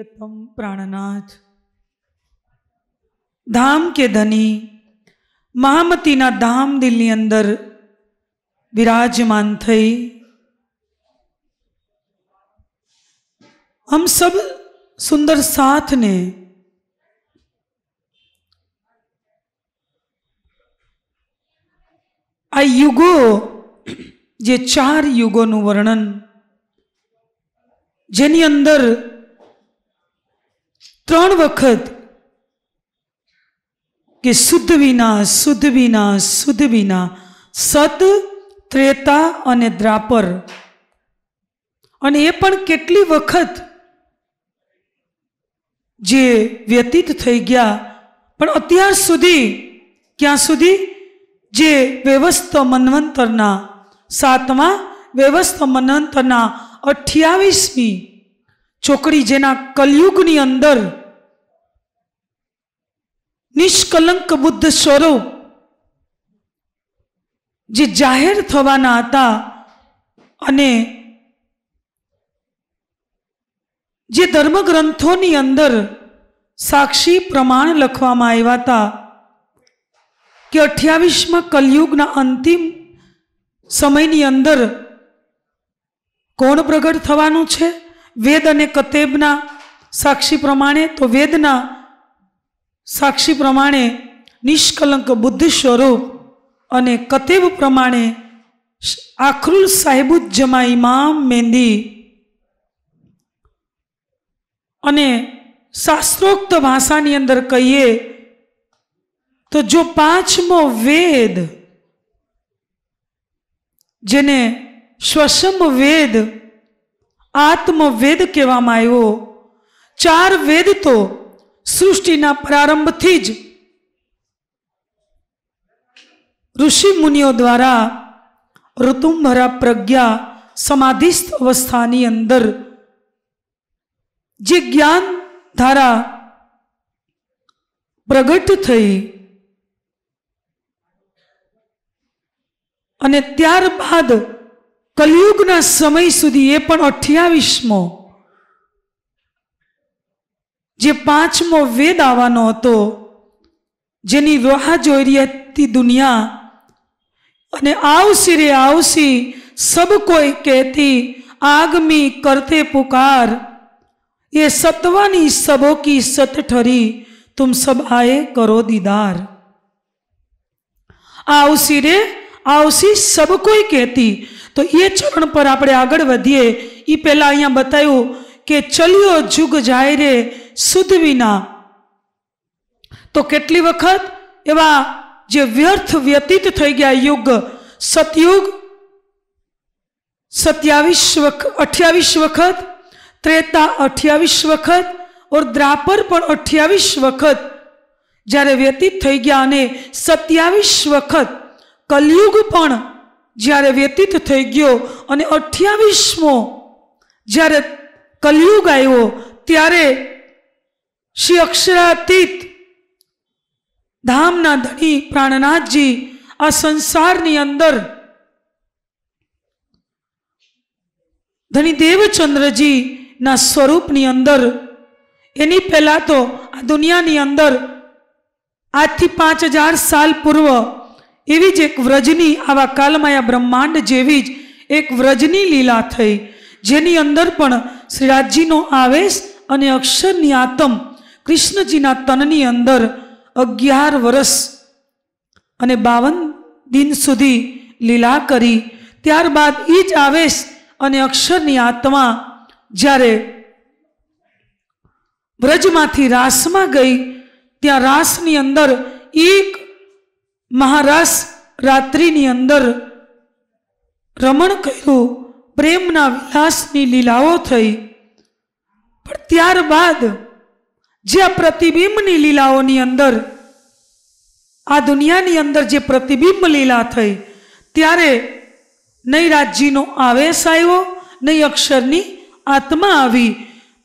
प्रियतम प्राणनाथ ધામ કે ધની મહામતીના ધામ દિલની અંદર विराजमान થઈ हम सब सुंदर साथ ने આ યુગો જે ચાર યુગોનું વર્ણન જેની અંદર ત્રણ વખત કે શુદ્ધ વિના શુદ્ધ વિના શુદ્ધ વિના સત ત્રેતા અને દ્રાપર અને એ પણ કેટલી વખત જે વ્યતીત થઈ ગયા પણ અત્યાર સુધી ક્યાં સુધી જે વ્યવસ્થ મનવંતરના સાતમા વ્યવસ્થ મનવંતરના અઠ્યાવીસમી ચોકડી જેના કલયુગની અંદર નિષ્કલંક બુદ્ધ સ્વરૂપ જે જાહેર થવાના હતા અને જે ધર્મગ્રંથોની અંદર સાક્ષી પ્રમાણ લખવામાં આવ્યા હતા કે અઠ્યાવીસમાં કલયુગના અંતિમ સમયની અંદર કોણ પ્રગટ થવાનું છે વેદ અને કતેબના સાક્ષી પ્રમાણે તો વેદના સાક્ષી પ્રમાણે નિષ્કલંક બુદ્ધ સ્વરૂપ અને કતેબ પ્રમાણે આખરુલ સાહેબુજ્જમા ઇમામ મહેંદી અને શાસ્ત્રોક્ત ભાષાની અંદર કહીએ તો જો પાંચમો વેદ જેને શ્વસમ વેદ આત્મવેદ કહેવામાં આવ્યો ચાર વેદ તો સૃષ્ટિના પ્રારંભથી જ ઋષિ મુનિઓ દ્વારા ઋતુંભરા પ્રજ્ઞા સમાધિસ્થ અવસ્થાની અંદર જે જ્ઞાન ધારા પ્રગટ થઈ અને ત્યારબાદ કલયુગના સમય સુધી એ પણ અઠ્યાવીસમો જે પાંચમો વેદ આવવાનો હતો જેની રાહ જોઈ રહી હતી દુનિયા અને આવશે રે આવશી સબ કોઈ કહેતી આગમી કરતે પુકાર એ સતવાની સબો કી સત ઠરી તુમ સબ આયે કરો દીદાર આવશી રે આવશી સબ કોઈ કહેતી તો એ ચરણ પર આપણે આગળ વધીએ એ પહેલાં અહીંયા બતાવ્યું કે ચલ્યો જુગ જાય રે સુદ વિના તો કેટલી વખત એવા જે વ્યર્થ વ્યતીત થઈ ગયા યુગ સતયુગ સત્યાવીસ વખત અઠ્યાવીસ વખત ત્રેતા અઠ્યાવીસ વખત ઓર દ્રાપર પણ અઠ્યાવીસ વખત જ્યારે વ્યતીત થઈ ગયા અને સત્યાવીસ વખત કલયુગ પણ જ્યારે વ્યતીત થઈ ગયો અને અઠ્યાવીસમો જ્યારે કલયુગ આવ્યો ત્યારે શ્રી અક્ષરાતીત ધામના ધણી પ્રાણનાથજી આ સંસારની અંદર ધણી દેવચંદ્રજીના સ્વરૂપની અંદર એની પહેલાં તો આ દુનિયાની અંદર આજથી પાંચ હજાર સાલ પૂર્વ એવી જ એક વ્રજની આવા કાલમાયા બ્રહ્માંડ જેવી જ એક વ્રજની લીલા થઈ જેની અંદર પણ શ્રીરાજજીનો આવેશ અને અક્ષરની આતમ કૃષ્ણજીના તનની અંદર અગિયાર વર્ષ અને બાવન દિન સુધી લીલા કરી ત્યારબાદ એ જ આવેશ અને અક્ષરની આત્મા જ્યારે વ્રજમાંથી રાસમાં ગઈ ત્યાં રાસની અંદર એક મહારાસ રાત્રિની અંદર રમણ કર્યું પ્રેમના વિલાસની લીલાઓ થઈ પણ ત્યારબાદ જે આ પ્રતિબિંબની લીલાઓની અંદર આ દુનિયાની અંદર જે પ્રતિબિંબ લીલા થઈ ત્યારે નહીં રાજજીનો આવેશ આવ્યો નહીં અક્ષરની આત્મા આવી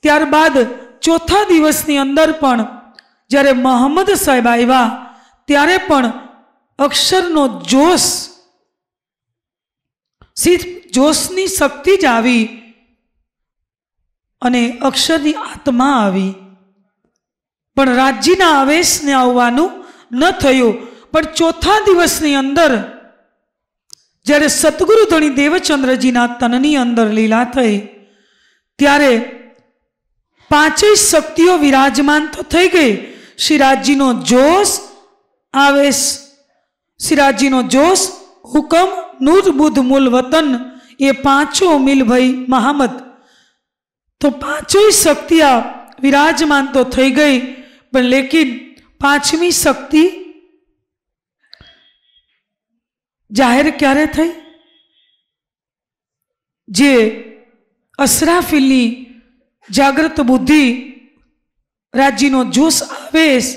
ત્યારબાદ ચોથા દિવસની અંદર પણ જ્યારે મોહમ્મદ સાહેબ આવ્યા ત્યારે પણ અક્ષરનો જોશ સિર્ફ જોશની શક્તિ જ આવી અને અક્ષરની આત્મા આવી પણ રાજ્યના આવેશને આવવાનું ન થયું પણ ચોથા દિવસની અંદર જ્યારે સદગુરુ ધણી દેવચંદ્રજીના તનની અંદર લીલા થઈ ત્યારે પાંચેય શક્તિઓ વિરાજમાન તો થઈ ગઈ શિરાજજીનો જોશ આવેશ શિરાજજીનો જોશ હુકમ નૂર મૂલ વતન એ પાંચો મિલભાઈ મહામદ તો પાંચેય શક્તિઓ વિરાજમાન તો થઈ ગઈ પણ લેકિન પાંચમી શક્તિ જાહેર ક્યારે થઈ જે અશરાફીલની જાગૃત બુદ્ધિ રાજ્યનો જોશ આવેશ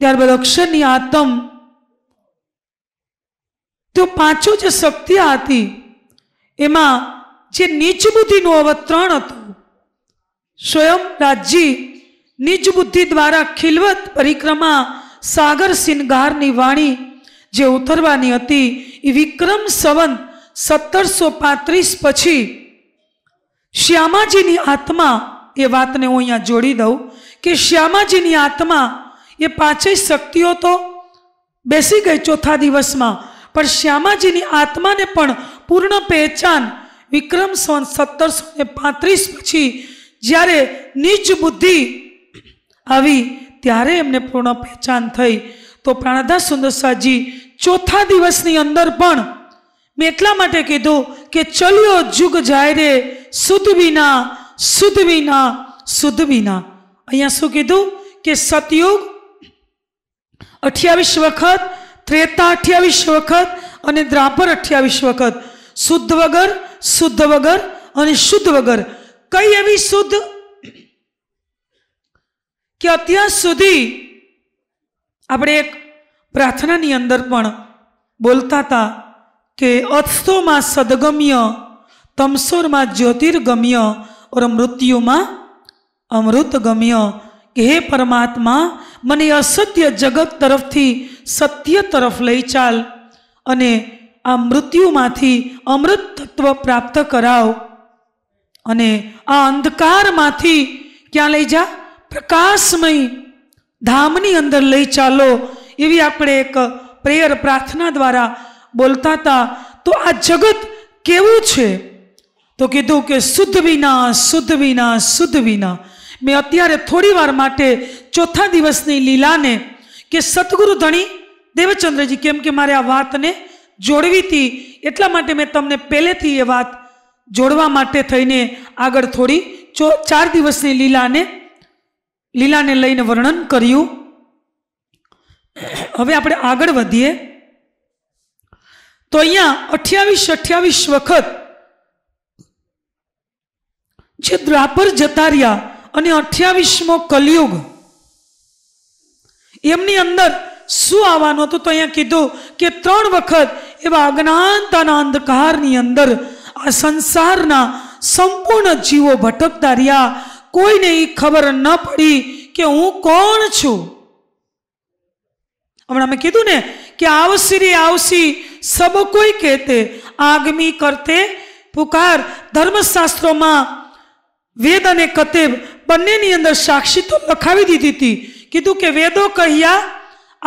ત્યારબાદ અક્ષરની આતમ તો પાંચો જે શક્તિ હતી એમાં જે નીચ બુદ્ધિનું અવતરણ હતું સ્વયં રાજ્ય નિજ બુદ્ધિ દ્વારા ખિલવત પરિક્રમા સાગર સિંગારની વાણી જે ઉતરવાની હતી એ વિક્રમ સંવંત સત્તરસો પાંત્રીસ પછી શ્યામાજીની આત્મા એ વાતને હું અહીંયા જોડી દઉં કે શ્યામાજીની આત્મા એ પાંચેય શક્તિઓ તો બેસી ગઈ ચોથા દિવસમાં પણ શ્યામાજીની આત્માને પણ પૂર્ણ પહેચાન વિક્રમ સંવંત સત્તરસો ને પાંત્રીસ પછી જ્યારે નીચ બુદ્ધિ આવી ત્યારે એમને પૂર્ણ પહેચાન થઈ તો પ્રાણદાસ સુંદરસાજી ચોથા દિવસની અંદર પણ મેં એટલા માટે કીધું કે ચલ્યો જુગ જાય રે સુધ વિના શુદ્ધ વિના શુદ્ધ વિના અહીંયા શું કીધું કે સતયુગ અઠ્યાવીસ વખત ત્રેતા અઠ્યાવીસ વખત અને દ્રાપર અઠ્યાવીસ વખત શુદ્ધ વગર શુદ્ધ વગર અને શુદ્ધ વગર કઈ એવી શુદ્ધ કે અત્યાર સુધી આપણે એક પ્રાર્થનાની અંદર પણ બોલતા હતા કે અથસોમાં સદગમ્ય તમસોરમાં જ્યોતિર્ગમ્ય ઓર મૃત્યુમાં અમૃતગમ્ય કે હે પરમાત્મા મને અસત્ય જગત તરફથી સત્ય તરફ લઈ ચાલ અને આ મૃત્યુમાંથી અમૃત તત્વ પ્રાપ્ત કરાવ અને આ અંધકારમાંથી ક્યાં લઈ જા પ્રકાશમય ધામની અંદર લઈ ચાલો એવી આપણે એક પ્રેયર પ્રાર્થના દ્વારા બોલતા હતા તો આ જગત કેવું છે તો કીધું કે શુદ્ધ વિના શુદ્ધ વિના શુદ્ધ વિના મેં અત્યારે થોડી વાર માટે ચોથા દિવસની લીલાને કે સદગુરુ ધણી દેવચંદ્રજી કેમ કે મારે આ વાતને જોડવી હતી એટલા માટે મેં તમને પહેલેથી એ વાત જોડવા માટે થઈને આગળ થોડી ચાર દિવસની લીલાને લીલાને લઈને વર્ણન કર્યું હવે આપણે આગળ વધીએ તો અહીંયા અઠ્યાવીસ અઠ્યાવીસ વખત જે દ્રાપર જતા રહ્યા અને અઠ્યાવીસમો કલિયુગ એમની અંદર શું આવવાનું હતું તો અહીંયા કીધું કે ત્રણ વખત એવા અજ્ઞાનતાના અંધકારની અંદર આ સંસારના સંપૂર્ણ જીવો ભટકતા રહ્યા કોઈને એ ખબર ન પડી કે હું કોણ છું હમણાં મેં કીધું ને કે આવશી આવશી સબ કોઈ કહેતે આગમી કરતે પુકાર ધર્મશાસ્ત્રોમાં વેદ અને કતેબ બંનેની અંદર સાક્ષી તો લખાવી દીધી હતી કીધું કે વેદો કહ્યા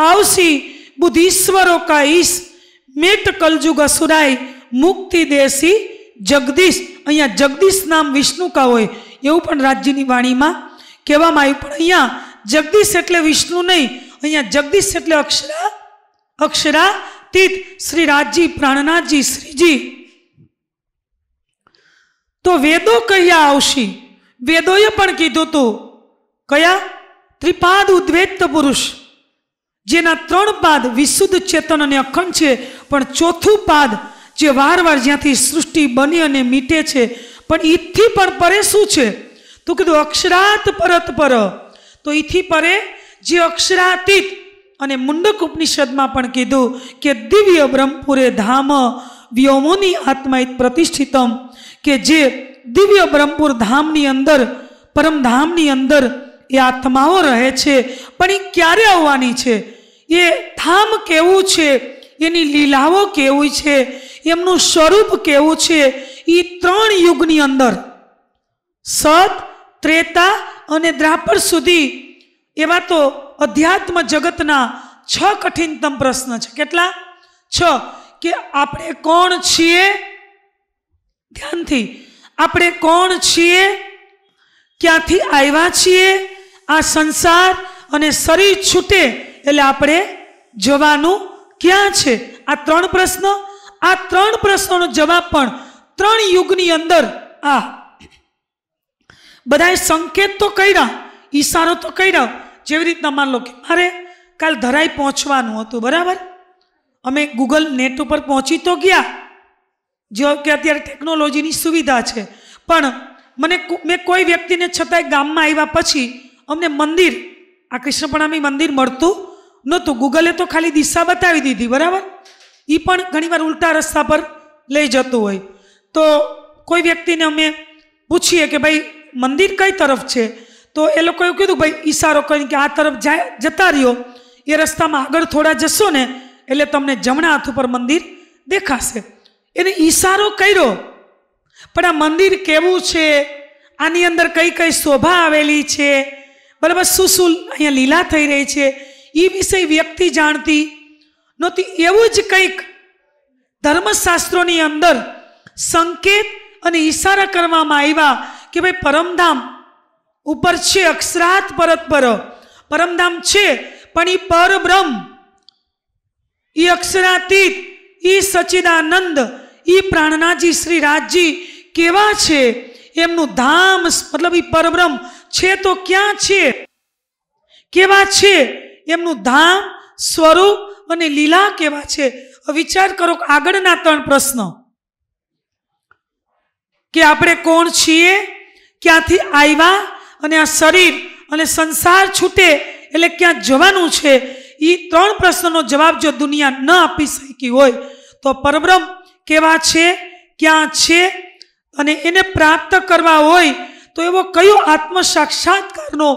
આવશી બુદ્ધિશ્વરો કા ઈશ મેટ કલજુગ અસુરાય મુક્તિ દેશી જગદીશ અહીંયા જગદીશ નામ વિષ્ણુ કા હોય એવું પણ રાજ્યની વાણીમાં કહેવામાં આવ્યું પણ અહીંયા જગદીશ એટલે વિષ્ણુ નહીં અહીંયા જગદીશ એટલે અક્ષરા અક્ષરા તીત શ્રી રાજજી પ્રાણનાથજી શ્રીજી તો વેદો કયા આવશે વેદોએ પણ કીધું હતું કયા ત્રિપાદ ઉદ્વેત પુરુષ જેના ત્રણ પાદ વિશુદ્ધ ચેતન અને અખંડ છે પણ ચોથું પાદ જે વાર વાર જ્યાંથી સૃષ્ટિ બની અને મીટે છે પણ ઈથી પણ પરે શું છે તો કીધું અક્ષરાત પરત પર તો ઈથી પરે જે અક્ષરાતીત અને મુંડક ઉપનિષદમાં પણ કીધું કે દિવ્ય બ્રહ્મપુરે ધામ વ્યોમોની આત્માહિત પ્રતિષ્ઠિતમ કે જે દિવ્ય બ્રહ્મપુર ધામની અંદર પરમધામની અંદર એ આત્માઓ રહે છે પણ એ ક્યારે આવવાની છે એ ધામ કેવું છે એની લીલાઓ કેવી છે એમનું સ્વરૂપ કેવું છે એ ત્રણ યુગની અંદર સત ત્રેતા અને દ્રાપર સુધી એવા તો અધ્યાત્મ જગતના છ કઠિનતમ પ્રશ્ન છે કેટલા છ કે આપણે કોણ છીએ ધ્યાનથી આપણે કોણ છીએ ક્યાંથી આવ્યા છીએ આ સંસાર અને શરીર છૂટે એટલે આપણે જવાનું ક્યાં છે આ ત્રણ પ્રશ્ન આ ત્રણ પ્રશ્નોનો જવાબ પણ ત્રણ યુગની અંદર આ બધાએ સંકેત તો કર્યા ઈશારો તો કર્યા જેવી રીતના માન લો કે મારે કાલ ધરાઈ પહોંચવાનું હતું બરાબર અમે ગૂગલ નેટ ઉપર પહોંચી તો ગયા જો કે અત્યારે ટેકનોલોજીની સુવિધા છે પણ મને મેં કોઈ વ્યક્તિને છતાંય ગામમાં આવ્યા પછી અમને મંદિર આ કૃષ્ણપણામી મંદિર મળતું નહોતું ગૂગલે તો ખાલી દિશા બતાવી દીધી બરાબર એ પણ ઘણીવાર ઉલટા રસ્તા પર લઈ જતું હોય તો કોઈ વ્યક્તિને અમે પૂછીએ કે ભાઈ મંદિર કઈ તરફ છે તો એ લોકોએ કીધું ભાઈ ઈશારો કરીને કે આ તરફ જાય જતા રહ્યો એ રસ્તામાં આગળ થોડા જશો ને એટલે તમને જમણા હાથ ઉપર મંદિર દેખાશે એને ઈશારો કર્યો પણ આ મંદિર કેવું છે આની અંદર કઈ કઈ શોભા આવેલી છે બરાબર શું શું અહીંયા લીલા થઈ રહી છે એ વિષય વ્યક્તિ જાણતી નહોતી એવું જ કંઈક ધર્મશાસ્ત્રોની અંદર સંકેત અને ઈશારા કરવામાં આવ્યા કે ભાઈ પરમધામ ઉપર છે અક્ષરાત પરત પર પરમધામ છે પણ એ પરબ્રહ્મ એ અક્ષરાતીત એ સચિદાનંદ એ પ્રાણનાજી શ્રી રાજજી કેવા છે એમનું ધામ મતલબ એ પરબ્રહ્મ છે તો ક્યાં છે કેવા છે એમનું ધામ સ્વરૂપ અને લીલા કેવા છે વિચાર કરો આગળના ત્રણ પ્રશ્ન કે આપણે કોણ છીએ ક્યાંથી આવ્યા અને આ શરીર અને સંસાર છૂટે એટલે ક્યાં જવાનું છે એ ત્રણ પ્રશ્નનો જવાબ જો દુનિયા ન આપી શકી હોય તો પરબ્રહ્મ કેવા છે ક્યાં છે અને એને પ્રાપ્ત કરવા હોય તો એવો કયો આત્મ સાક્ષાત્કારનો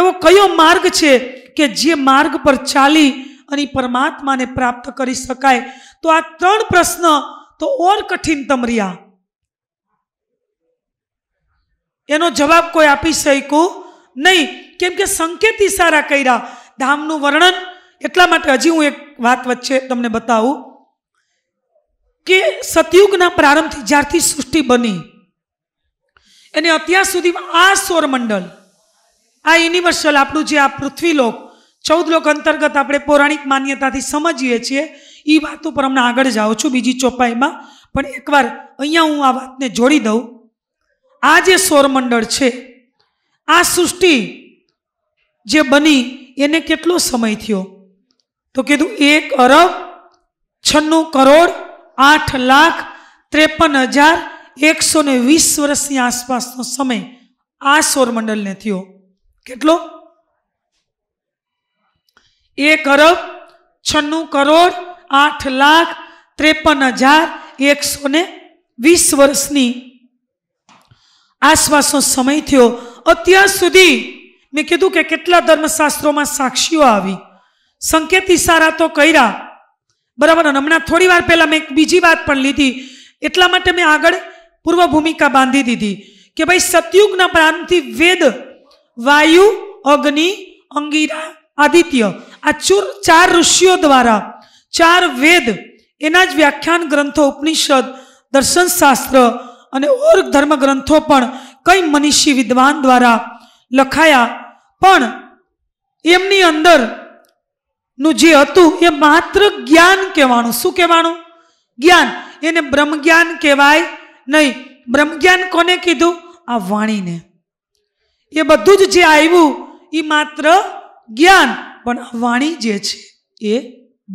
એવો કયો માર્ગ છે કે જે માર્ગ પર ચાલી અને પરમાત્માને પ્રાપ્ત કરી શકાય તો આ ત્રણ પ્રશ્ન તો ઓર કઠિનતમ રહ્યા એનો જવાબ કોઈ આપી શક્યું નહીં કેમ કે સંકેત ઇશારા કર્યા ધામનું વર્ણન એટલા માટે હજી હું એક વાત વચ્ચે તમને બતાવું કે સતયુગના પ્રારંભથી જ્યારથી સૃષ્ટિ બની એને અત્યાર સુધીમાં આ સૌરમંડળ આ યુનિવર્સલ આપણું જે આ પૃથ્વી લોક ચૌદ લોક અંતર્ગત આપણે પૌરાણિક માન્યતાથી સમજીએ છીએ એ વાત ઉપર હમણાં આગળ જાઉં છું બીજી ચોપાઈમાં પણ એકવાર અહીંયા હું આ વાતને જોડી દઉં આ જે સૌરમંડળ છે આ સૃષ્ટિ જે બની એને કેટલો સમય થયો તો કીધું એક અરબ છન્નું કરોડ આઠ લાખ ત્રેપન હજાર એકસો ને વીસ વર્ષની આસપાસનો સમય આ સૌરમંડળને થયો કેટલો એક અરબ છન્નું કરોડ આઠ લાખ ત્રેપન હજાર એકસો ને વીસ વર્ષની આસપાસનો સમય થયો અત્યાર સુધી મેં કીધું કે કેટલા ધર્મશાસ્ત્રોમાં સાક્ષીઓ આવી સંકેત ઇશારા તો કર્યા બરાબર અને હમણાં થોડી વાર પહેલાં મેં એક બીજી વાત પણ લીધી એટલા માટે મેં આગળ પૂર્વ ભૂમિકા બાંધી દીધી કે ભાઈ સતયુગના પ્રારંભથી વેદ વાયુ અગ્નિ અંગીરા આદિત્ય આ ચુર ચાર ઋષિઓ દ્વારા ચાર વેદ એના જ વ્યાખ્યાન ગ્રંથો ઉપનિષદ દર્શનશાસ્ત્ર અને ઓર ધર્મ ગ્રંથો પણ કઈ મનીષી વિદ્વાન દ્વારા લખાયા પણ એમની અંદર નું જે હતું એ માત્ર જ્ઞાન કહેવાનું શું કહેવાનું જ્ઞાન એને બ્રહ્મજ્ઞાન કહેવાય નહીં બ્રહ્મજ્ઞાન કોને કીધું આ વાણીને એ બધું જ જે આવ્યું એ માત્ર જ્ઞાન પણ વાણી જે છે એ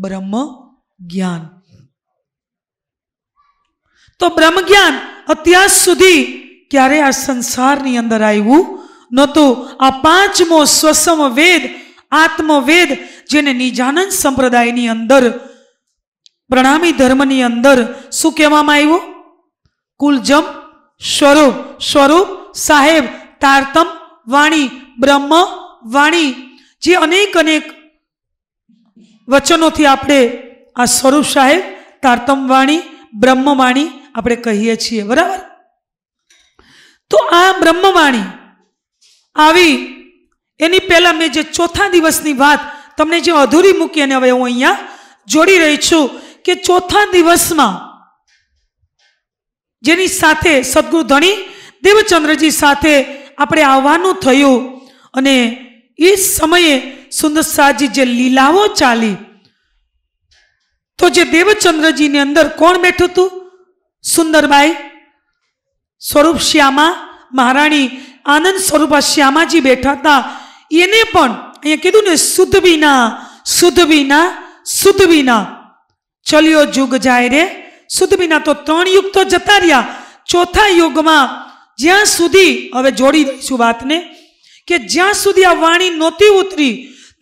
બ્રહ્મ જ્ઞાન તો બ્રહ્મ જ્ઞાન અત્યાર સુધી ક્યારે આ સંસારની અંદર આવ્યું નહોતું આ પાંચમો સ્વસમ વેદ આત્મવેદ જેને નિજાનંદ સંપ્રદાયની અંદર પ્રણામી ધર્મની અંદર શું કહેવામાં આવ્યું કુલજમ સ્વરૂપ સ્વરૂપ સાહેબ તારતમ વાણી બ્રહ્મ વાણી જે અનેક અનેક વચનોથી આપણે આ સ્વરૂપ સાહેબ તારતમ વાણી બ્રહ્મવાણી આપણે કહીએ છીએ બરાબર તો આ બ્રહ્મવાણી આવી એની પહેલાં મેં જે ચોથા દિવસની વાત તમને જે અધૂરી મૂકી અને હવે હું અહીંયા જોડી રહી છું કે ચોથા દિવસમાં જેની સાથે સદગુરુ ધણી દેવચંદ્રજી સાથે આપણે આવવાનું થયું અને એ સમયે સુંદર શાહજી જે લીલાઓ ચાલી તો જે દેવચંદ્રજીની અંદર કોણ બેઠું હતું સુંદરબાઈ સ્વરૂપ શ્યામા મહારાણી આનંદ સ્વરૂપા શ્યામાજી બેઠા હતા એને પણ અહીંયા કીધું ને શુદ્ધ વિના શુદ્ધ વિના શુદ્ધ વિના ચલ્યો યુગ જાય રે શુદ્ધ વિના તો ત્રણ યુગ તો જતા રહ્યા ચોથા યુગમાં જ્યાં સુધી હવે જોડી દઈશું વાતને કે જ્યાં સુધી આ વાણી નહોતી ઉતરી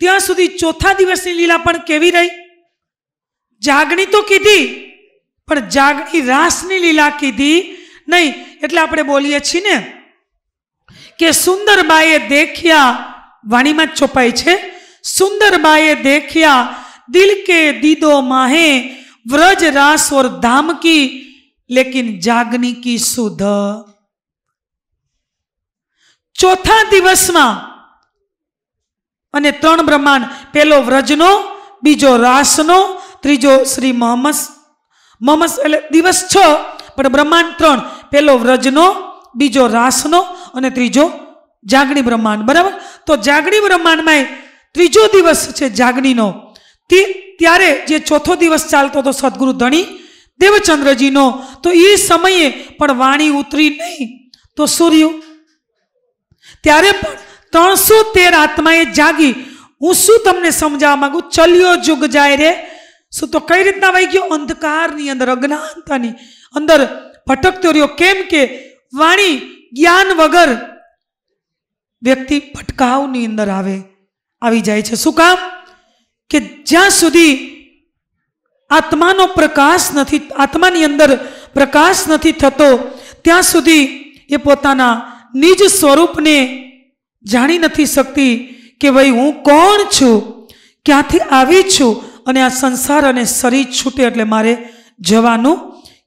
ત્યાં સુધી ચોથા દિવસની લીલા પણ કેવી રહી જાગણી તો કીધી પણ જાગણી રાસની લીલા કીધી નહીં એટલે આપણે બોલીએ છીએ ને કે સુંદરબાઈએ દેખ્યા વાણીમાં છોપાય છે સુંદરબાઈએ દેખ્યા દિલ કે દીદો માહે વ્રજ રાસ ઓર ધામ કી લેકિન જાગની કી સુધ ચોથા દિવસમાં અને ત્રણ બ્રહ્માંડ પહેલો વ્રજનો બીજો રાસનો ત્રીજો શ્રી મહમસ મહમસ એટલે દિવસ છ પણ બ્રહ્માંડ ત્રણ પહેલો વ્રજનો બીજો રાસનો અને ત્રીજો જાગણી બ્રહ્માંડ બરાબર તો જાગણી બ્રહ્માંડમાં ત્રીજો દિવસ છે જાગણીનો તે ત્યારે જે ચોથો દિવસ ચાલતો હતો સદગુરુ ધણી દેવચંદ્રજીનો તો એ સમયે પણ વાણી ઉતરી નહીં તો સૂર્ય ત્યારે પણ ત્રણસો તેર આત્માએ જાગી હું શું તમને સમજાવવા માંગુ ચલ્યો જુગ જાય રે શું તો કઈ રીતના વહી ગયો અંધકારની અંદર અજ્ઞાનતાની અંદર ભટકતો રહ્યો કેમ કે વાણી જ્ઞાન વગર વ્યક્તિ ભટકાવની અંદર આવે આવી જાય છે શું કામ કે જ્યાં સુધી આત્માનો પ્રકાશ નથી આત્માની અંદર પ્રકાશ નથી થતો ત્યાં સુધી એ પોતાના નિજ સ્વરૂપને જાણી નથી શકતી કે ભાઈ હું કોણ છું ક્યાંથી આવી છું અને આ સંસાર અને શરીર છૂટે એટલે મારે જવાનું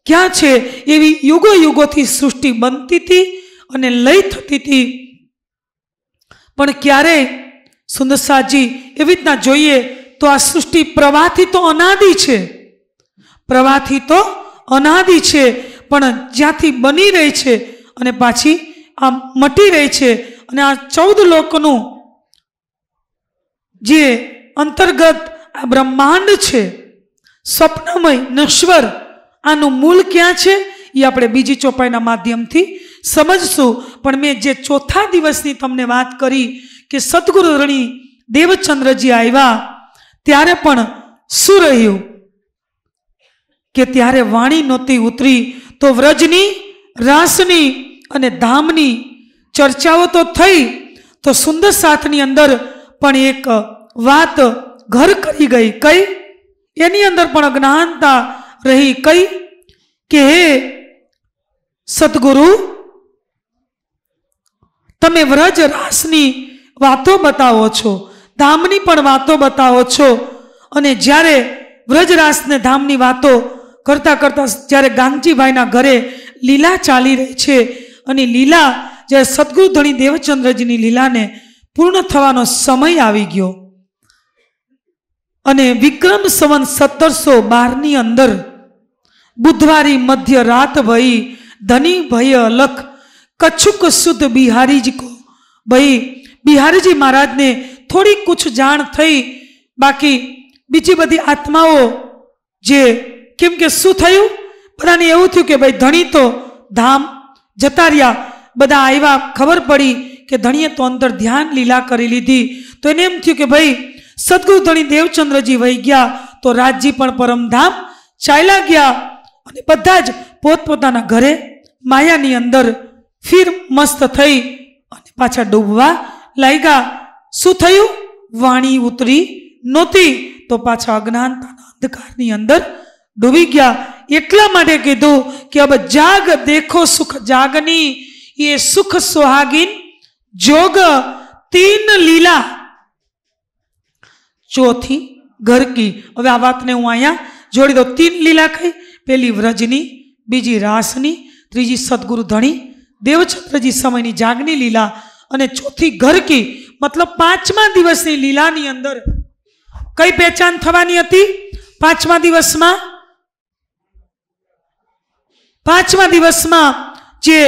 ક્યાં છે એવી યુગો યુગોથી સૃષ્ટિ બનતી હતી અને લઈ થતી હતી પણ ક્યારે સુંદરસાજી એવી રીતના જોઈએ તો આ સૃષ્ટિ પ્રવાહથી તો અનાદિ છે પ્રવાહથી તો અનાદિ છે પણ જ્યાંથી બની રહી છે અને પાછી આ મટી રહી છે અને આ ચૌદ લોકનું જે અંતર્ગત આ બ્રહ્માંડ છે સ્વપ્નમય નશ્વર આનું મૂળ ક્યાં છે એ આપણે બીજી ચોપાઈના માધ્યમથી સમજશું પણ મેં જે ચોથા દિવસની તમને વાત કરી કે સદગુરુ રણી દેવચંદ્રજી આવ્યા ત્યારે પણ શું રહ્યું કે ત્યારે વાણી નહોતી ઉતરી તો વ્રજની રાસની અને ધામની ચર્ચાઓ તો થઈ તો સુંદર સાથની અંદર પણ એક વાત ઘર કરી ગઈ કઈ એની અંદર પણ અજ્ઞાનતા રહી કઈ કે હે સદગુરુ તમે વ્રજ રાસની વાતો બતાવો છો ધામની પણ વાતો બતાવો છો અને જ્યારે વ્રજરાસને ધામની વાતો કરતાં કરતાં જ્યારે ગાંધીભાઈના ઘરે લીલા ચાલી રહી છે અને લીલા જ્યારે સદગુરુ ધણી દેવચંદ્રજીની લીલાને પૂર્ણ થવાનો સમય આવી ગયો અને વિક્રમ સંવંત સત્તરસો બારની અંદર બુધવારી મધ્ય રાત ભઈ ધની ભય અલખ કછુક શુદ્ધ બિહારીજી કો ભાઈ બિહારીજી મહારાજને થોડી કુછ જાણ થઈ બાકી બીજી બધી આત્માઓ જે કેમ કે શું થયું બધાને એવું થયું કે ભાઈ ધણી તો ધામ જતા રહ્યા બધા આવ્યા ખબર પડી કે ધણીએ તો અંદર ધ્યાન લીલા કરી લીધી તો એને એમ થયું કે ભાઈ સદગુરુ ધણી દેવચંદ્રજી વહી ગયા તો રાજજી પણ પરમધામ ચાલ્યા ગયા અને બધા જ પોતપોતાના ઘરે માયાની અંદર ફીર મસ્ત થઈ અને પાછા ડૂબવા લાગ્યા શું થયું વાણી ઉતરી નહોતી તો પાછા અજ્ઞાનતાના અંધકારની અંદર ડૂબી ગયા એટલા માટે કીધું કે હવે જાગ દેખો સુખ જાગની એ સુખ સુહાગીન જોગ તીન લીલા ચોથી ઘર કી હવે આ વાતને હું અહીંયા જોડી દઉં તીન લીલા કઈ પેલી વ્રજની બીજી રાસની ત્રીજી સદગુરુ ધણી દેવચંદ્રજી સમયની જાગની લીલા અને ચોથી ઘર કી મતલબ પાંચમા દિવસની લીલાની અંદર કઈ પહેચાન થવાની હતી પાંચમા દિવસમાં પાંચમા દિવસમાં જે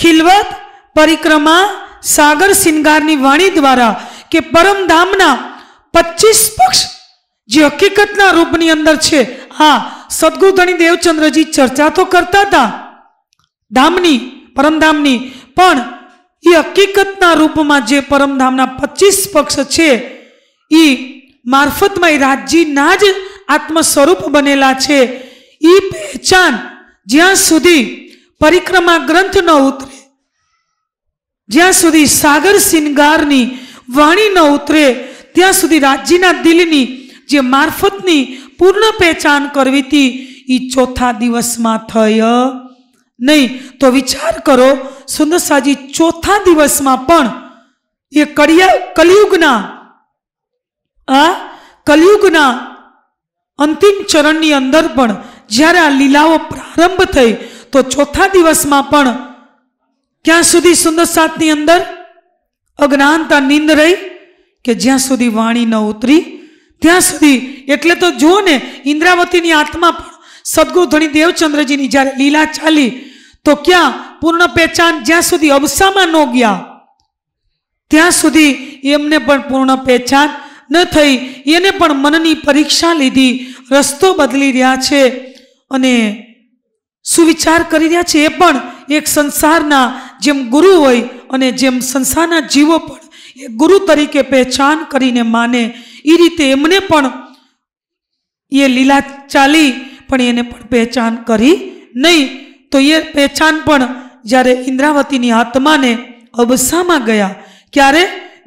ખિલવત પરિક્રમા સાગર શિંગારની વાણી દ્વારા કે પરમધામના પચીસ પક્ષ જે હકીકતના રૂપની અંદર છે હા સદગુધણી દેવચંદ્રજી ચર્ચા તો કરતા હતા ધામની પરમધામની પણ એ હકીકતના રૂપમાં જે પરમધામના પચીસ પક્ષ છે એ મારફતમાં એ રાજ્યના જ આત્મ સ્વરૂપ બનેલા છે એ પહેચાન જ્યાં સુધી પરિક્રમા ગ્રંથ ન ઉતરે જ્યાં સુધી સાગર શિંગારની વાણી ન ઉતરે ત્યાં સુધી રાજ્યના દિલની જે મારફતની પૂર્ણ પહેચાન કરવી હતી એ ચોથા દિવસમાં થઈ નહીં તો વિચાર કરો સુંદરસાજી ચોથા દિવસમાં પણ એ કડિયા કલિયુગના આ કલિયુગના અંતિમ ચરણની અંદર પણ જ્યારે આ લીલાઓ પ્રારંભ થઈ તો ચોથા દિવસમાં પણ ક્યાં સુધી સુંદર સાતની અંદર અજ્ઞાનતા નિંદ રહી કે જ્યાં સુધી વાણી ન ઉતરી ત્યાં સુધી એટલે તો જુઓ ને ઇન્દ્રાવતીની આત્મા પણ સદગુરુ ધણી દેવચંદ્રજીની જ્યારે લીલા ચાલી તો ક્યાં પૂર્ણ પહેચાન જ્યાં સુધી અબસામાં ન ગયા ત્યાં સુધી એમને પણ પૂર્ણ પહેચાન ન થઈ એને પણ મનની પરીક્ષા લીધી રસ્તો બદલી રહ્યા છે અને સુવિચાર કરી રહ્યા છે એ પણ એક સંસારના જેમ ગુરુ હોય અને જેમ સંસારના જીવો પણ એ ગુરુ તરીકે પહેચાન કરીને માને એ રીતે એમને પણ એ લીલા ચાલી પણ એને પણ પહેચાન કરી નહીં તો એ પહેચાન પણ જ્યારે ઇન્દ્રાવતીની આત્માને અબસામાં ગયા ત્યારે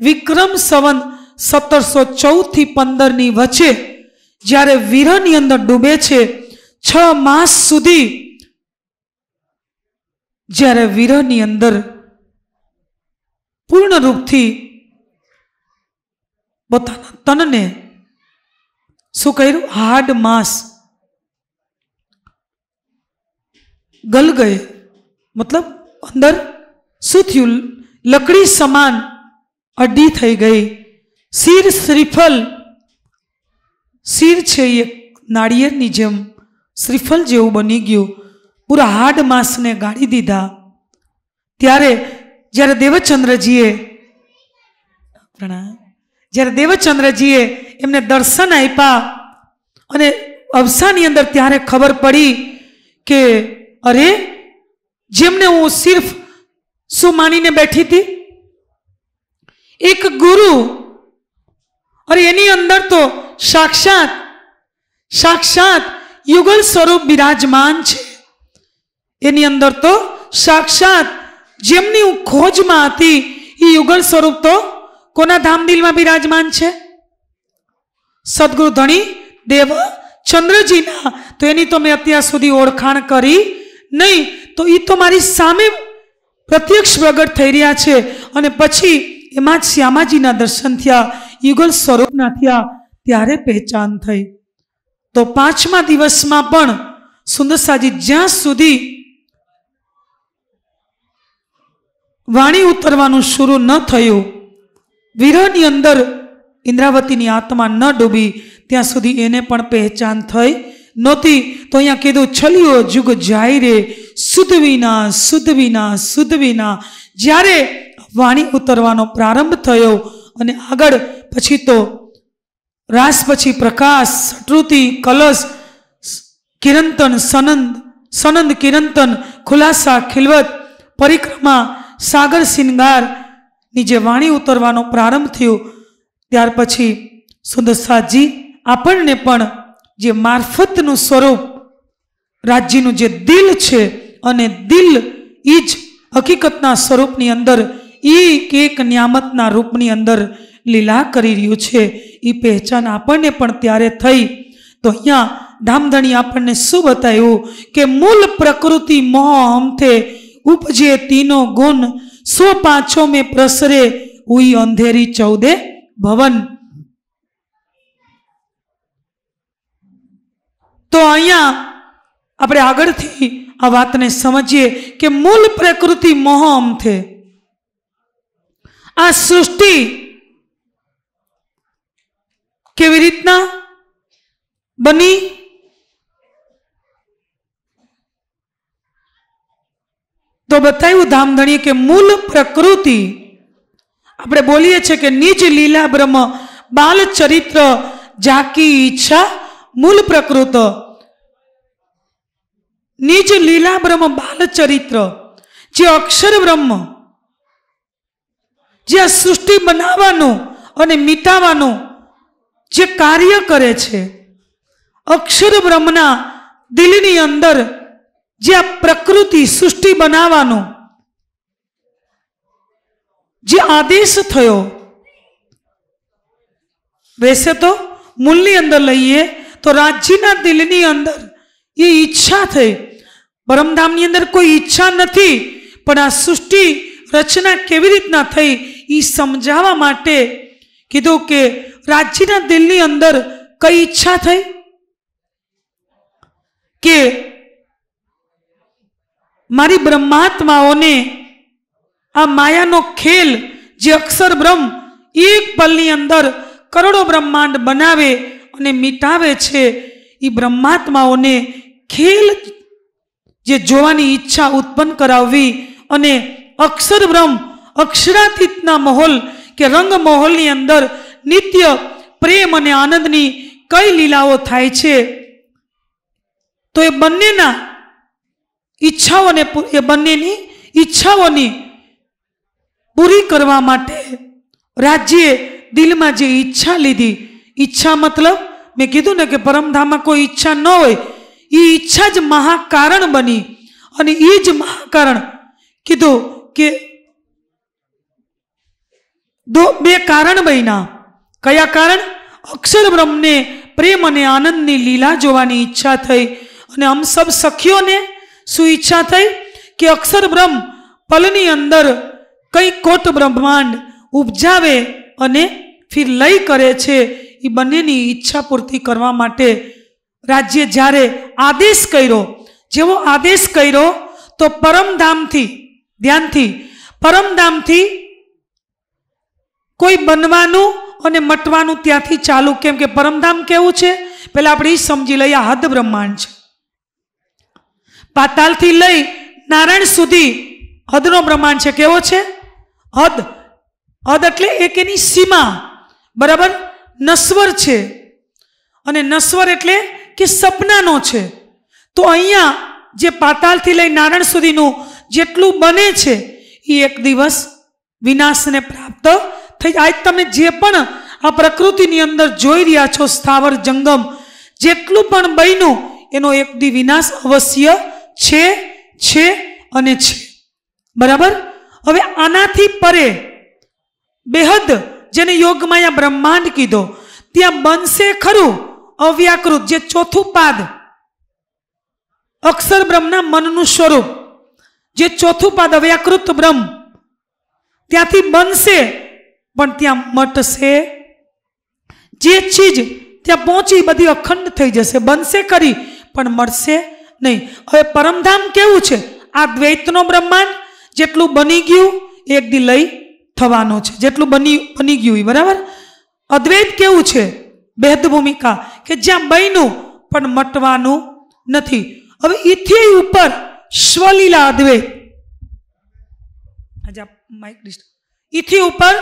વિક્રમ સંવન સત્તરસો ચૌદથી પંદરની વચ્ચે જ્યારે વીરની અંદર ડૂબે છે છ માસ સુધી જ્યારે વિરહની અંદર પૂર્ણ રૂપથી પોતાના તનને શું કર્યું હાડ માસ ગલ ગયે મતલબ અંદર શું થયું લકડી સમાન અડી થઈ ગઈ શીર શ્રીફલ શીર છે એ નાળિયેરની જેમ શ્રીફળ જેવું બની ગયું પૂરા હાડ માંસને ગાળી દીધા ત્યારે જ્યારે દેવચંદ્રજીએ જ્યારે દેવચંદ્રજીએ એમને દર્શન આપ્યા અને અવસાની અંદર ત્યારે ખબર પડી કે અરે જેમને હું સિર્ફ શું માનીને બેઠી હતી એક ગુરુ અરે એની અંદર તો સાક્ષાત સાક્ષાત યુગલ સ્વરૂપ બિરાજમાન છે એની અંદર તો સાક્ષાત જેમની હું ખોજમાં હતી એ યુગલ સ્વરૂપ તો કોના ધામદિલમાં બિરાજમાન છે સદગુરુ ધણી દેવ ચંદ્રજીના તો એની તો મેં અત્યાર સુધી ઓળખાણ કરી નહીં તો એ તો મારી સામે પ્રત્યક્ષ પ્રગટ થઈ રહ્યા છે અને પછી એમાં જ શ્યામાજીના દર્શન થયા યુગલ સ્વરૂપના થયા ત્યારે પહેચાન થઈ તો પાંચમા દિવસમાં પણ સુંદરસાજી જ્યાં સુધી વાણી ઉતરવાનું શરૂ ન થયું વિરહની અંદર ઇન્દ્રાવતીની આત્મા ન ડૂબી ત્યાં સુધી એને પણ પહેચાન થઈ નહોતી તો અહીંયા કીધું છલિયો જુગ જાય રે શુદ્ધ વિના શુદ્ધ વિના શુદ્ધ વિના જ્યારે વાણી ઉતરવાનો પ્રારંભ થયો અને આગળ પછી તો રાસ પછી પ્રકાશ સટૃતિ કલશ કિરંતન સનંદ સનંદ કિરંતન ખુલાસા ખિલવત પરિક્રમા સાગર શિંગારની જે વાણી ઉતરવાનો પ્રારંભ થયો ત્યાર પછી સુદસાદજી આપણને પણ જે મારફતનું સ્વરૂપ રાજ્યનું જે દિલ છે અને દિલ એ જ હકીકતના સ્વરૂપની અંદર એક એક નિયામતના રૂપની અંદર લીલા કરી રહ્યું છે એ પહેચાન આપણને પણ ત્યારે થઈ તો અહીંયા ધામધણી આપણને શું બતાવ્યું કે મૂલ પ્રકૃતિ મોહ અમથે ઉપજે તીનો ગુણ સો પાછો મેં પ્રસરે ઉઈ અંધેરી ચૌદે ભવન તો અહીંયા આપણે આગળથી આ વાતને સમજીએ કે મૂલ પ્રકૃતિ મોહ અમથે આ સૃષ્ટિ કેવી રીતના બની તો બતાવ્યું ધામધણીએ કે મૂલ પ્રકૃતિ આપણે બોલીએ છીએ કે નિજ લીલા બ્રહ્મ બાલ ચરિત્ર જાકી ઈચ્છા મૂલ પ્રકૃત નિજ લીલા બ્રહ્મ બાલ ચરિત્ર જે અક્ષર બ્રહ્મ જે આ સૃષ્ટિ બનાવવાનું અને મીટાવાનું જે કાર્ય કરે છે અક્ષર બ્રહ્મના દિલની અંદર જે આ પ્રકૃતિ સૃષ્ટિ બનાવવાનો જે આદેશ થયો વેસે તો મૂલની અંદર લઈએ તો રાજ્યના દિલની અંદર એ ઈચ્છા થઈ બ્રહ્મધામની અંદર કોઈ ઈચ્છા નથી પણ આ સૃષ્ટિ રચના કેવી રીતના થઈ એ સમજાવવા માટે કીધું કે રાજજીના દિલની અંદર કઈ ઈચ્છા થઈ કે મારી બ્રહ્માત્માઓને આ માયાનો ખેલ જે અક્ષર બ્રહ્મ એક પલની અંદર કરોડો બ્રહ્માંડ બનાવે અને મિટાવે છે એ બ્રહ્માત્માઓને ખેલ જે જોવાની ઈચ્છા ઉત્પન્ન કરાવવી અને અક્ષર બ્રહ્મ અક્ષરાતીતના મહોલ કે રંગ મહોલની અંદર નિત્ય પ્રેમ અને આનંદની કઈ લીલાઓ થાય છે તો એ બંનેના ઈચ્છાઓને એ બંનેની ઈચ્છાઓની પૂરી કરવા માટે રાજ્યે દિલમાં જે ઈચ્છા લીધી ઈચ્છા મતલબ મેં કીધું ને કે પરમધામમાં કોઈ ઈચ્છા ન હોય એ ઈચ્છા જ મહાકારણ બની અને એ જ મહાકારણ કીધું કે દો બે કારણ બન્યા કયા કારણ અક્ષર બ્રહ્મને પ્રેમ અને આનંદની લીલા જોવાની ઈચ્છા થઈ અને આમ સબ સખીઓને શું ઈચ્છા થઈ કે અક્ષર બ્રહ્મ પલની અંદર કંઈ કોટ બ્રહ્માંડ ઉપજાવે અને ફિર લઈ કરે છે એ બંનેની ઈચ્છા પૂર્તિ કરવા માટે રાજ્ય જ્યારે આદેશ કર્યો જેવો આદેશ કર્યો તો પરમધામથી ધ્યાનથી પરમધામથી કોઈ બનવાનું અને મટવાનું ત્યાંથી ચાલુ કેમ કે પરમધામ કેવું છે પહેલાં આપણે એ સમજી લઈએ આ હદ બ્રહ્માંડ છે પાતાલથી લઈ નારાયણ સુધી હદનો બ્રહ્માંડ છે કેવો છે હદ હદ એટલે એક એની સીમા બરાબર નસ્વર છે અને નસ્વર એટલે કે સપનાનો છે તો અહીંયા જે પાતાલથી લઈ નારાયણ સુધીનું જેટલું બને છે એ એક દિવસ વિનાશને પ્રાપ્ત થઈ આજ તમે જે પણ આ પ્રકૃતિની અંદર જોઈ રહ્યા છો સ્થાવર જંગમ જેટલું પણ બન્યું એનો એક દી વિનાશ અવશ્ય છે છે અને છે બરાબર હવે આનાથી પરે બેહદ જેને યોગમાયા બ્રહ્માંડ કીધો ત્યાં બનશે ખરું અવ્યાકૃત જે ચોથું પાદ અક્ષર બ્રહ્મના મનનું સ્વરૂપ જે ચોથું પાદ અવ્યાકૃત બ્રહ્મ ત્યાંથી બનશે પણ ત્યાં મટશે જે ચીજ ત્યાં પહોંચી બધી અખંડ થઈ જશે બનશે કરી પણ મળશે નહીં હવે પરમધામ કેવું છે આ દ્વૈતનો બ્રહ્માંડ જેટલું બની ગયું એક દી લઈ થવાનો છે જેટલું બની બની ગયું એ બરાબર અદ્વૈત કેવું છે ભેદ ભૂમિકા કે જ્યાં બન્યું પણ મટવાનું નથી હવે એથી ઉપર સ્વલીલા અદ્વૈત આજે માઇક ડિસ્ટ ઇથી ઉપર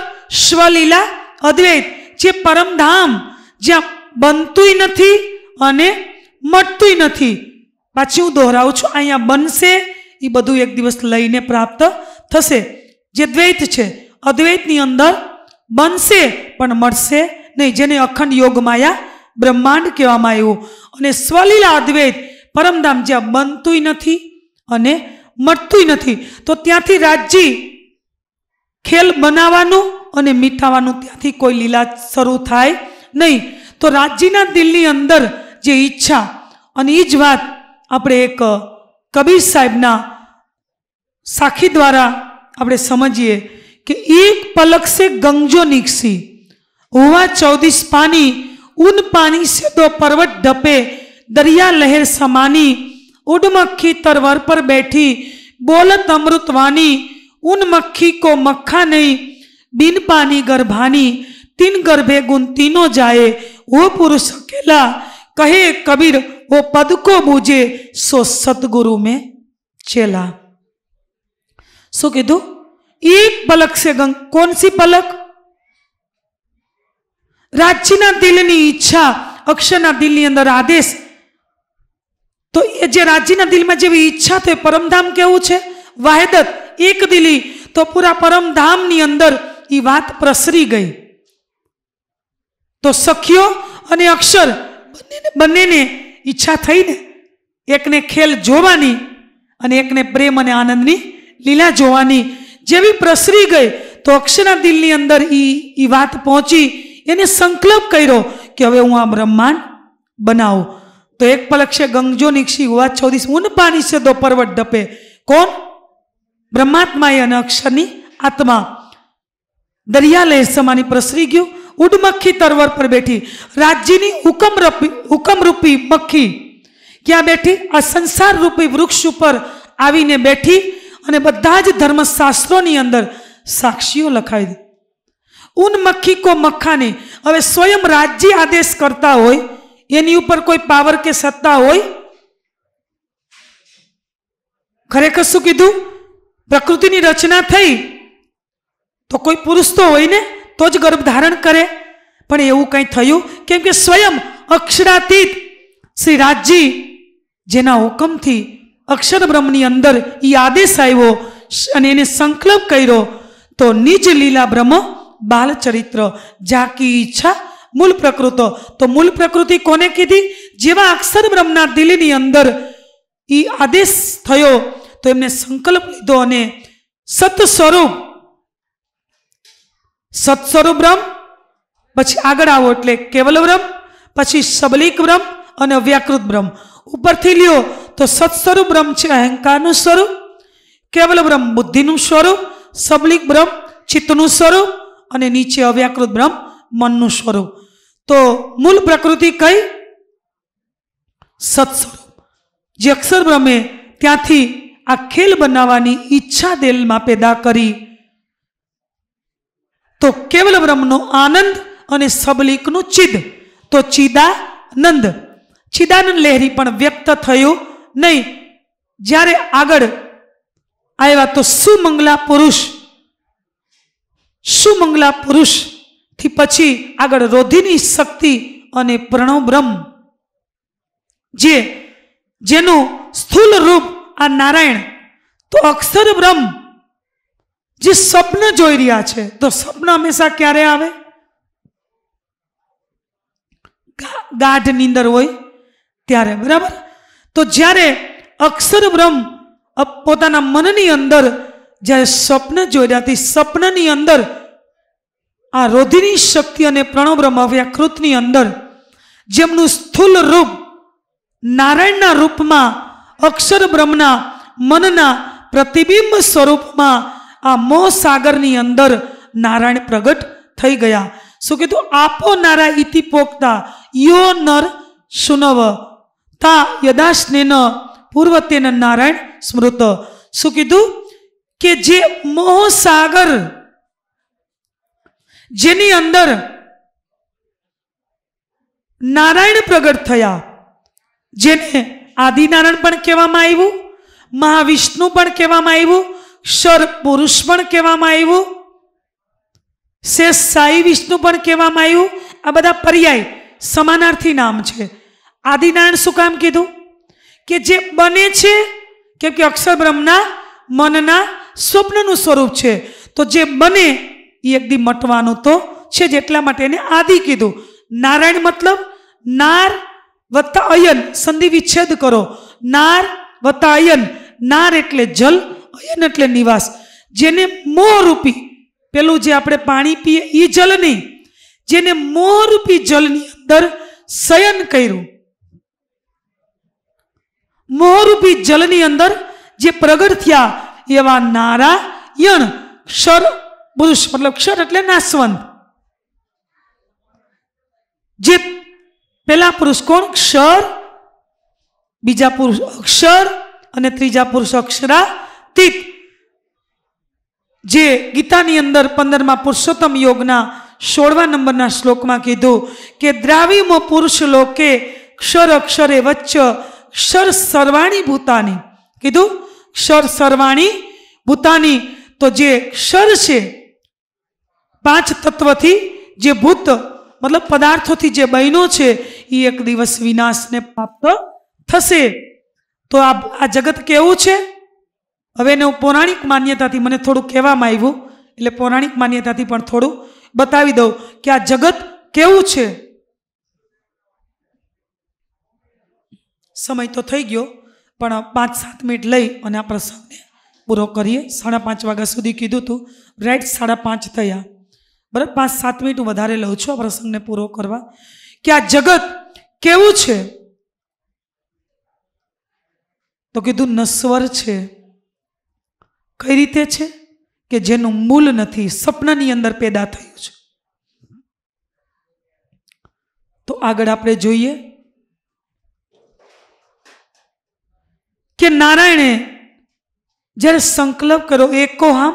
સ્વલીલા અદ્વૈત જે પરમધામ જ્યાં બનતુંય નથી અને મટતુંય નથી પાછી હું દોહરાવું છું અહીંયા બનશે એ બધું એક દિવસ લઈને પ્રાપ્ત થશે જે દ્વૈત છે અદ્વૈતની અંદર બનશે પણ મળશે નહીં જેને અખંડ યોગ માયા બ્રહ્માંડ કહેવામાં આવ્યું અને સ્વલીલા અદ્વૈત પરમધામ જ્યાં બનતુંય નથી અને મટતુંય નથી તો ત્યાંથી રાજજી ખેલ બનાવવાનું અને મીઠાવાનું ત્યાંથી કોઈ લીલા શરૂ થાય નહીં તો રાજજીના દિલની અંદર જે ઈચ્છા અને એ જ વાત આપણે એક કબીર સાહેબના સાખી દ્વારા આપણે સમજીએ કે એક પલક છે ગંગજો નીકસી હોવા ચૌદીસ પાની ઉન પાણી સે તો પર્વત ઢપે દરિયા લહેર સમાની ઉડમખી તરવર પર બેઠી બોલત અમૃતવાણી उन मक्खी को मक्खा नहीं बिन पानी गर्भानी तीन गर्भे गुण तीनों जाए वो पुरुष अकेला कहे कबीर वो पद को बूझे सो सतगुरु में चेला सो के दो एक पलक से गंग कौन सी पलक राज्य રાચીના દિલની ઈચ્છા અક્ષરના દિલની અંદર આદેશ તો એ જે રાજીના દિલમાં જેવી ઈચ્છા થઈ પરમધામ કેવું છે વાહેદત એક દિલી તો પૂરા પરમધામની અંદર એ વાત પ્રસરી ગઈ તો સખ્યો અને અક્ષર બંનેને ઈચ્છા થઈને એકને ખેલ જોવાની અને એકને પ્રેમ અને આનંદની લીલા જોવાની જેવી પ્રસરી ગઈ તો અક્ષરના દિલની અંદર એ એ વાત પહોંચી એને સંકલ્પ કર્યો કે હવે હું આ બ્રહ્માંડ બનાવું તો એક પલક્ષે ગંગજો નિક્ષી હોવા ચોવીસ ઉન પાણી છે દો પર્વત ડપે કોણ બ્રહ્માત્માએ અને અક્ષરની આત્મા દરિયા લહેર સમાની પ્રસરી ગયું ઉડ મક્ખી તરવર પર બેઠી રાજ્યની હુકમ હુકમરૂપી મક્ખી ક્યાં બેઠી આ સંસાર રૂપી વૃક્ષ ઉપર આવીને બેઠી અને બધા જ ધર્મશાસ્ત્રોની અંદર સાક્ષીઓ લખાવી દી ઉન મક્ખી કો મખાને હવે સ્વયં રાજ્ય આદેશ કરતા હોય એની ઉપર કોઈ પાવર કે સત્તા હોય ખરેખર શું કીધું પ્રકૃતિની રચના થઈ તો કોઈ પુરુષ તો હોય ને તો જ ગર્ભ ધારણ કરે પણ એવું કંઈ થયું કેમ કે સ્વયં અક્ષરાતીત શ્રી રાજજી જેના હુકમથી અક્ષર અંદર એ આદેશ આવ્યો અને એને સંકલ્પ કર્યો તો નિજ લીલા બ્રહ્મ બાલચરિત્ર જાકી ઈચ્છા મૂલ પ્રકૃતો તો મૂલ પ્રકૃતિ કોને કીધી જેવા અક્ષર બ્રહ્મના દિલની અંદર એ આદેશ થયો તો એમને સંકલ્પ લીધો અને સત સ્વરૂપ સત સ્વરૂપ બ્રહ્મ પછી આગળ આવો એટલે કેવલ બ્રહ્મ પછી સબલિક બ્રહ્મ અને વ્યાકૃત બ્રહ્મ ઉપરથી લ્યો તો સત્સ્વરૂપ બ્રહ્મ છે અહંકારનું સ્વરૂપ કેવલ બ્રહ્મ બુદ્ધિનું સ્વરૂપ સબલિક બ્રહ્મ ચિત્તનું સ્વરૂપ અને નીચે અવ્યાકૃત બ્રહ્મ મનનું સ્વરૂપ તો મૂળ પ્રકૃતિ કઈ સત્સ્વરૂપ જે અક્ષર બ્રહ્મે ત્યાંથી આ ખેલ બનાવવાની ઈચ્છા દિલમાં પેદા કરી તો કેવલ બ્રહ્મનો આનંદ અને સબલિકનું ચિદ તો ચિદાનંદ ચિદાનંદ લહેરી પણ વ્યક્ત થયું નહીં જ્યારે આગળ આવ્યા તો સુમંગલા પુરુષ સુમંગલા પુરુષ થી પછી આગળ રોધિની શક્તિ અને પ્રણવ બ્રહ્મ જે જેનું સ્થૂલ રૂપ આ નારાયણ તો અક્ષર બ્રહ્મ જે સ્વપ્ન જોઈ રહ્યા છે તો સ્વપ્ન હંમેશા ક્યારે આવે ગાઢ નીંદર હોય ત્યારે બરાબર તો જ્યારે અક્ષર બ્રહ્મ પોતાના મનની અંદર જ્યારે સ્વપ્ન જોઈ રહ્યા સ્વપ્નની અંદર આ રોધિની શક્તિ અને પ્રણબ્રહ્મ વ્યાકૃતની અંદર જેમનું સ્થૂલ રૂપ નારાયણના રૂપમાં અક્ષર બ્રહ્મના મનના પ્રતિબિંબ સ્વરૂપમાં આ મોહ સાગરની અંદર નારાયણ પ્રગટ થઈ ગયા શું કીધું આપો નારા ઇતિ પોક્તા યો નર સુનવ તા યદાશ્નેન પૂર્વ તેન નારાયણ સ્મૃત શું કીધું કે જે મોહ જેની અંદર નારાયણ પ્રગટ થયા જેને આદિનારાયણ પણ કહેવામાં આવ્યું મહાવિષ્ણુ પણ કહેવામાં આવ્યું સર પુરુષ પણ કહેવામાં આવ્યું શેષ સાઈ વિષ્ણુ પણ કહેવામાં આવ્યું આ બધા પર્યાય સમાનાર્થી નામ છે આદિનારાયણ શું કામ કીધું કે જે બને છે કેમ કે અક્ષર બ્રહ્મના મનના સ્વપ્નનું સ્વરૂપ છે તો જે બને એ એકદી મટવાનું તો છે જેટલા માટે એને આદિ કીધું નારાયણ મતલબ નાર વત્તા અયન સંધિ વિચ્છેદ કરો નાર વત્તા અયન નાર એટલે જલ અયન એટલે નિવાસ જેને મોહરૂપી પેલું જે આપણે પાણી પીએ એ જલ નહીં જેને મોહરૂપી જલની અંદર શયન કર્યું મોહરૂપી જલની અંદર જે પ્રગટ થયા એવા નારાયણ ક્ષર પુરુષ મતલબ ક્ષર એટલે નાસવંત જે પહેલા પુરુષ કોણ ક્ષર બીજા પુરુષ અક્ષર અને ત્રીજા પુરુષ અક્ષરા તીત જે ગીતાની અંદર પંદરમાં પુરુષોત્તમ યોગના સોળમા નંબરના શ્લોકમાં કીધું કે દ્રાવીમો પુરુષ લોકે ક્ષર અક્ષરે વચ્ચ ક્ષર સર્વાણી ભૂતાની કીધું ક્ષર સર્વાણી ભૂતાની તો જે ક્ષર છે પાંચ તત્વથી જે ભૂત મતલબ પદાર્થોથી જે બન્યો છે એ એક દિવસ વિનાશને પ્રાપ્ત થશે તો આ આ જગત કેવું છે હવે એને પૌરાણિક માન્યતાથી મને થોડું કહેવામાં આવ્યું એટલે પૌરાણિક માન્યતાથી પણ થોડું બતાવી દઉં કે આ જગત કેવું છે સમય તો થઈ ગયો પણ પાંચ સાત મિનિટ લઈ અને આ પ્રસંગને પૂરો કરીએ સાડા પાંચ વાગ્યા સુધી કીધું હતું રાઈટ સાડા પાંચ થયા બરાબર પાંચ સાત મિનિટ હું વધારે લઉં છું આ પ્રસંગને પૂરો કરવા કે આ જગત કેવું છે તો કીધું નસ્વર છે કઈ રીતે છે કે જેનું મૂલ નથી સપનાની અંદર પેદા થયું છે તો આગળ આપણે જોઈએ કે નારાયણે જ્યારે સંકલ્પ કર્યો એકો હામ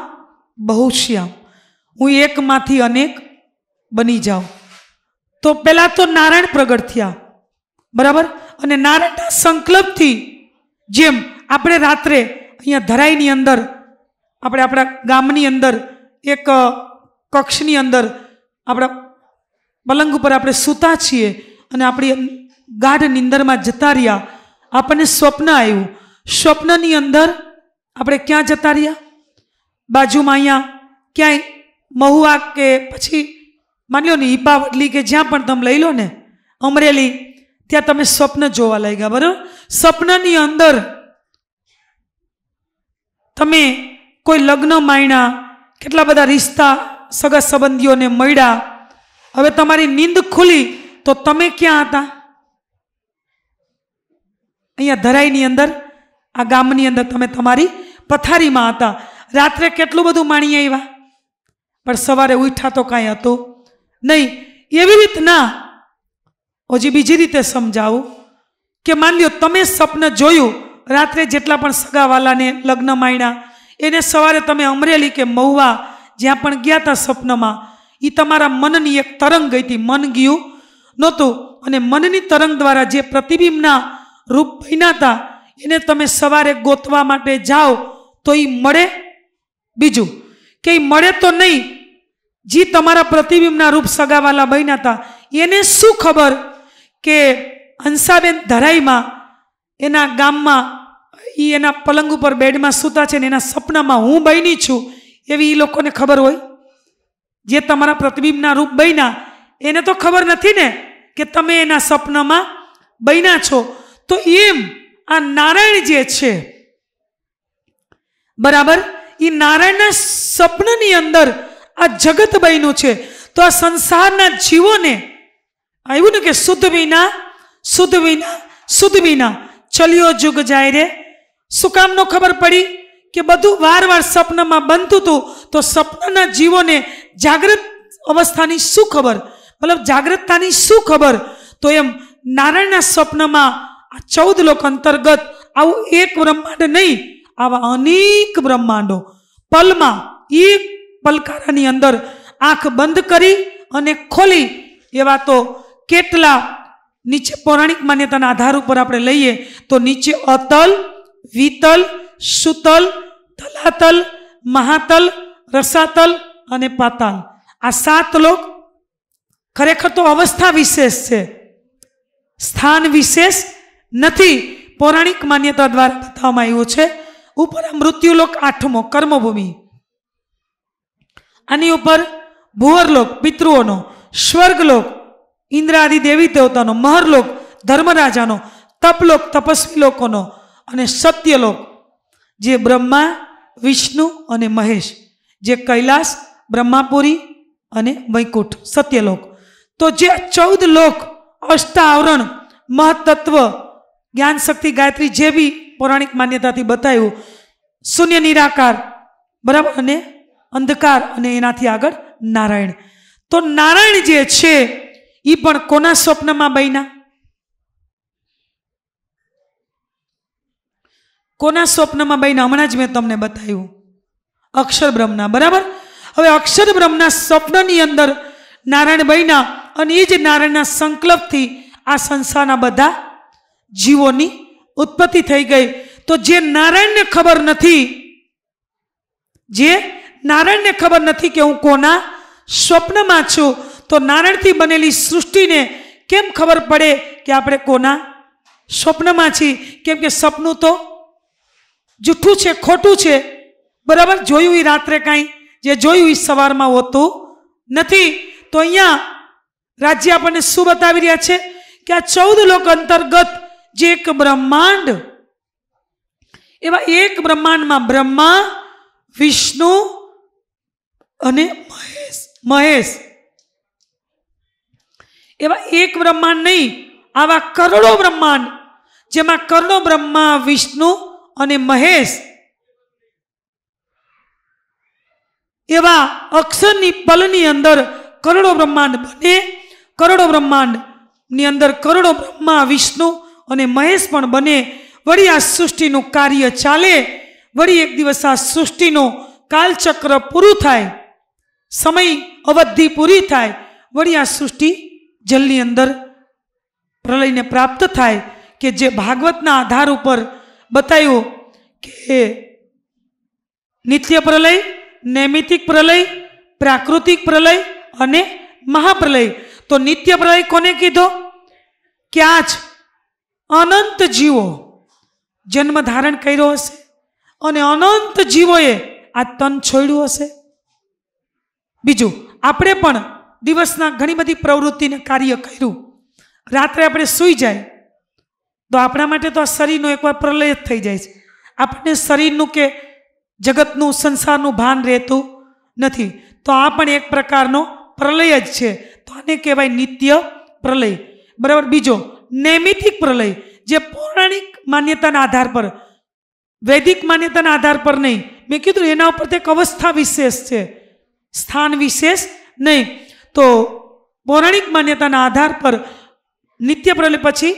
બહુ શ્યામ હું એકમાંથી અનેક બની જાઉં તો પહેલાં તો નારાયણ પ્રગટ થયા બરાબર અને નારાયણના સંકલ્પથી જેમ આપણે રાત્રે અહીંયા ધરાઈની અંદર આપણે આપણા ગામની અંદર એક કક્ષની અંદર આપણા પલંગ ઉપર આપણે સૂતા છીએ અને આપણી ગાઢ નિંદરમાં જતા રહ્યા આપણને સ્વપ્ન આવ્યું સ્વપ્નની અંદર આપણે ક્યાં જતા રહ્યા બાજુમાં અહીંયા ક્યાંય મહુવા કે પછી માની લો ને ઈપા કે જ્યાં પણ તમે લઈ લો ને અમરેલી ત્યાં તમે સ્વપ્ન જોવા લાગ્યા બરાબર સ્વપ્નની અંદર તમે કોઈ લગ્ન માણ્યા કેટલા બધા રિશ્તા સગા સંબંધીઓને મળ્યા હવે તમારી નીંદ ખુલી તો તમે ક્યાં હતા અહીંયા ધરાઈની અંદર આ ગામની અંદર તમે તમારી પથારીમાં હતા રાત્રે કેટલું બધું માણી આવ્યા પણ સવારે ઉઠા તો કાંઈ હતો નહીં એવી રીતના હજી બીજી રીતે સમજાવું કે માની લો તમે સ્વપ્ન જોયું રાત્રે જેટલા પણ સગાવાલાને લગ્ન માણ્યા એને સવારે તમે અમરેલી કે મહુવા જ્યાં પણ ગયા હતા સ્વપ્નમાં એ તમારા મનની એક તરંગ ગઈ હતી મન ગયું નહોતું અને મનની તરંગ દ્વારા જે પ્રતિબિંબના રૂપ બન્યા એને તમે સવારે ગોતવા માટે જાઓ તો એ મળે બીજું કે એ મળે તો નહીં જે તમારા પ્રતિબિંબના રૂપ સગાવાલા બન્યા હતા એને શું ખબર કે હંસાબેન ધરાઈમાં એના ગામમાં એ એના પલંગ ઉપર બેડમાં સૂતા છે ને એના સપનામાં હું બની છું એવી એ લોકોને ખબર હોય જે તમારા પ્રતિબિંબના રૂપ બન્યા એને તો ખબર નથી ને કે તમે એના સપનામાં બન્યા છો તો એમ આ નારાયણ જે છે બરાબર એ નારાયણના સપનની અંદર આ જગત બન્યું છે તો આ સંસારના જીવોને આવ્યું ને કે શુદ્ધ વિના શુદ્ધ વિના શુદ્ધ વિના ચલિયો જુગ જાય રે શું કામનો ખબર પડી કે બધું વાર વાર સપનામાં બનતું હતું તો સપનાના જીવોને જાગૃત અવસ્થાની શું ખબર મતલબ જાગૃતતાની શું ખબર તો એમ નારાયણના સ્વપ્નમાં આ ચૌદ લોક અંતર્ગત આવું એક બ્રહ્માંડ નહીં આવા અનેક બ્રહ્માંડો પલમાં એક પલકારાની અંદર આંખ બંધ કરી અને ખોલી એવા તો કેટલા નીચે પૌરાણિક માન્યતાના આધાર ઉપર આપણે લઈએ તો નીચે અતલ વિતલ સુતલ તલાતલ મહાતલ રસાતલ અને પાતાલ આ સાત લોક ખરેખર તો અવસ્થા વિશેષ છે સ્થાન વિશેષ નથી પૌરાણિક માન્યતા દ્વારા બતાવવામાં આવ્યું છે ઉપર આ મૃત્યુલોક આઠમો કર્મભૂમિ આની ઉપર ભુવરલોક પિતૃઓનો સ્વર્ગલોક ઇન્દ્રાદિ દેવી દેવતાનો મહરલોક ધર્મરાજાનો તપલોક તપસ્વી લોકોનો અને સત્યલોક જે બ્રહ્મા વિષ્ણુ અને મહેશ જે કૈલાસ બ્રહ્માપુરી અને વૈકુંઠ સત્યલોક તો જે ચૌદ લોક અષ્ટાવરણ મહત્તત્વ શક્તિ ગાયત્રી જે બી પૌરાણિક માન્યતાથી બતાવ્યું શૂન્ય નિરાકાર બરાબર અને અંધકાર અને એનાથી આગળ નારાયણ તો નારાયણ જે છે એ પણ કોના સ્વપ્નમાં બન્યા કોના સ્વપ્નમાં બન્યા હમણાં જ મેં તમને બતાવ્યું અક્ષર બ્રહ્મના બરાબર હવે અક્ષર બ્રહ્મના સ્વપ્નની અંદર નારાયણ બન્યા અને એ જ નારાયણના સંકલ્પથી આ સંસારના બધા જીવોની ઉત્પત્તિ થઈ ગઈ તો જે નારાયણને ખબર નથી જે નારાયણને ખબર નથી કે હું કોના સ્વપ્નમાં છું તો નારાયણથી બનેલી સૃષ્ટિને કેમ ખબર પડે કે આપણે કોના સ્વપ્નમાં છીએ કેમ કે સપનું તો જૂઠું છે ખોટું છે બરાબર જોયું એ રાત્રે કાંઈ જે જોયું એ સવારમાં હોતું નથી તો અહીંયા રાજ્ય આપણને શું બતાવી રહ્યા છે કે આ ચૌદ લોક અંતર્ગત જે એક બ્રહ્માંડ એવા એક બ્રહ્માંડમાં બ્રહ્મા વિષ્ણુ અને મહેશ મહેશ એવા એક બ્રહ્માંડ નહીં આવા કરોડો બ્રહ્માંડ જેમાં કરોડો બ્રહ્મા વિષ્ણુ અને મહેશ એવા અક્ષરની પલની અંદર કરોડો બ્રહ્માંડ બને કરોડો બ્રહ્માંડની અંદર કરોડો બ્રહ્મા વિષ્ણુ અને મહેશ પણ બને વળી આ સૃષ્ટિનું કાર્ય ચાલે વળી એક દિવસ આ સૃષ્ટિનું કાલચક્ર પૂરું થાય સમય અવધિ પૂરી થાય વળી આ સૃષ્ટિ જલની અંદર પ્રલયને પ્રાપ્ત થાય કે જે ભાગવતના આધાર ઉપર બતાવ્યું કે નિત્ય પ્રલય નૈમિતિક પ્રલય પ્રાકૃતિક પ્રલય અને મહાપ્રલય તો નિત્ય પ્રલય કોને કીધો કે આ જ અનંત જીવો જન્મ ધારણ કર્યો હશે અને અનંત જીવોએ આ તન છોડ્યું હશે બીજું આપણે પણ દિવસના ઘણી બધી પ્રવૃત્તિને કાર્ય કર્યું રાત્રે આપણે સૂઈ જાય તો આપણા માટે તો આ શરીરનો એકવાર પ્રલય જ થઈ જાય છે આપણને શરીરનું કે જગતનું સંસારનું ભાન રહેતું નથી તો આ પણ એક પ્રકારનો પ્રલય જ છે તો આને કહેવાય નિત્ય પ્રલય બરાબર બીજો નૈમિતિક પ્રલય જે પૌરાણિક માન્યતાના આધાર પર વૈદિક માન્યતાના આધાર પર નહીં મેં કીધું એના ઉપર તે એક અવસ્થા વિશેષ છે સ્થાન વિશેષ નહીં તો પૌરાણિક માન્યતાના આધાર પર નિત્ય પ્રલય પછી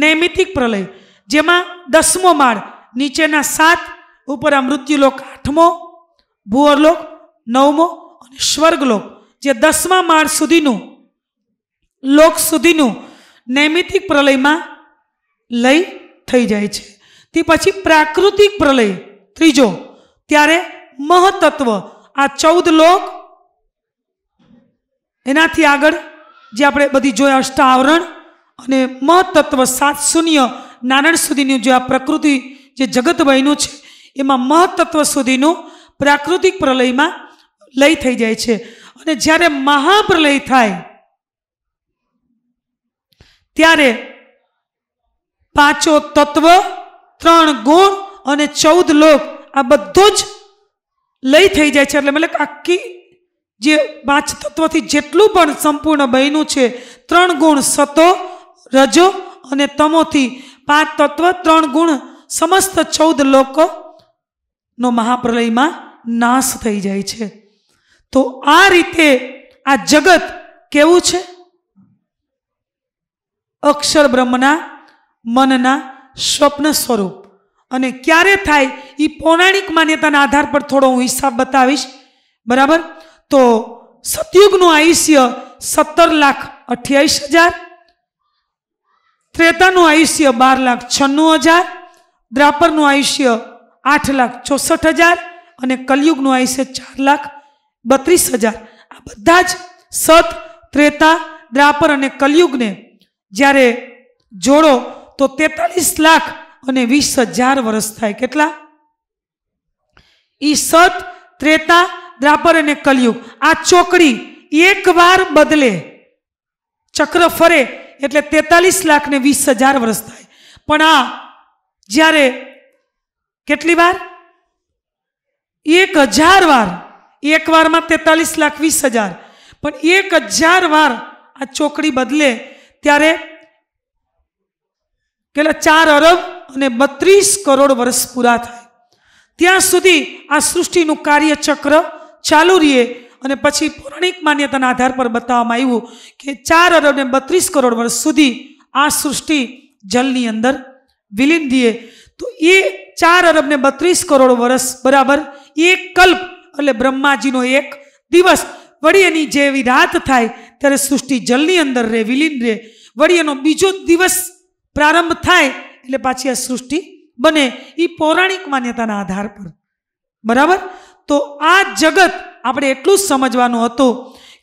નૈમિતિક પ્રલય જેમાં દસમો માળ નીચેના સાત ઉપર આ મૃત્યુલોક આઠમો ભુવરલોક નવમો અને સ્વર્ગલોક જે દસમા માળ સુધીનું લોક સુધીનું નૈમિતિક પ્રલયમાં લઈ થઈ જાય છે તે પછી પ્રાકૃતિક પ્રલય ત્રીજો ત્યારે મહતત્વ આ ચૌદ લોક એનાથી આગળ જે આપણે બધી જોયા અષ્ટાવરણ અને મહતત્વ સાત શૂન્ય નારાયણ સુધીની જે આ પ્રકૃતિ જે જગત બન્યું છે એમાં મહતત્વ સુધીનું પ્રાકૃતિક પ્રલયમાં લય થઈ જાય છે અને જ્યારે મહાપ્રલય થાય ત્યારે પાંચો તત્વ ત્રણ ગુણ અને ચૌદ લોક આ બધું જ લય થઈ જાય છે એટલે મતલબ આખી જે પાંચ તત્વથી જેટલું પણ સંપૂર્ણ બન્યું છે ત્રણ ગુણ સતો રજો અને તમોથી પાંચ તત્વ ત્રણ ગુણ સમસ્ત ચૌદ લોકોનો મહાપ્રલયમાં નાશ થઈ જાય છે તો આ રીતે આ જગત કેવું છે અક્ષર બ્રહ્મના મનના સ્વપ્ન સ્વરૂપ અને ક્યારે થાય એ પૌરાણિક માન્યતાના આધાર પર થોડો હું હિસાબ બતાવીશ બરાબર તો સતયુગનું આયુષ્ય સત્તર લાખ અઠ્યાવીસ હજાર ત્રેતાનું આયુષ્ય બાર લાખ છન્નું હજાર દ્રાપરનું આયુષ્ય આઠ લાખ ચોસઠ હજાર અને કલયુગનું આયુષ્ય ચાર લાખ બત્રીસ હજાર આ બધા જ સત ત્રેતા દ્રાપર અને કલયુગને જ્યારે જોડો તો તેતાલીસ લાખ અને વીસ હજાર વર્ષ થાય કેટલા ઈ સત ત્રેતા દ્રાપર અને કલયુગ આ ચોકડી એક વાર બદલે ચક્ર ફરે એટલે તેતાલીસ લાખ ને વીસ હજાર વર્ષ થાય પણ આ જ્યારે કેટલી વાર એક હજાર વાર એક વારમાં તેતાલીસ લાખ વીસ હજાર પણ એક હજાર વાર આ ચોકડી બદલે ત્યારે કેટલા ચાર અરબ અને બત્રીસ કરોડ વર્ષ પૂરા થાય ત્યાં સુધી આ સૃષ્ટિનું કાર્યચક્ર ચાલુ રહે અને પછી પૌરાણિક માન્યતાના આધાર પર બતાવવામાં આવ્યું કે ચાર અરબ ને બત્રીસ કરોડ વર્ષ સુધી આ સૃષ્ટિ જલની અંદર વિલીન દઈએ તો એ ચાર અરબ ને બત્રીસ કરોડ વર્ષ બરાબર એક કલ્પ એટલે બ્રહ્માજીનો એક દિવસ વળી એની જેવી રાત થાય ત્યારે સૃષ્ટિ જલની અંદર રહે વિલીન રહે વળી એનો બીજો દિવસ પ્રારંભ થાય એટલે પાછી આ સૃષ્ટિ બને એ પૌરાણિક માન્યતાના આધાર પર બરાબર તો આ જગત આપણે એટલું જ સમજવાનું હતું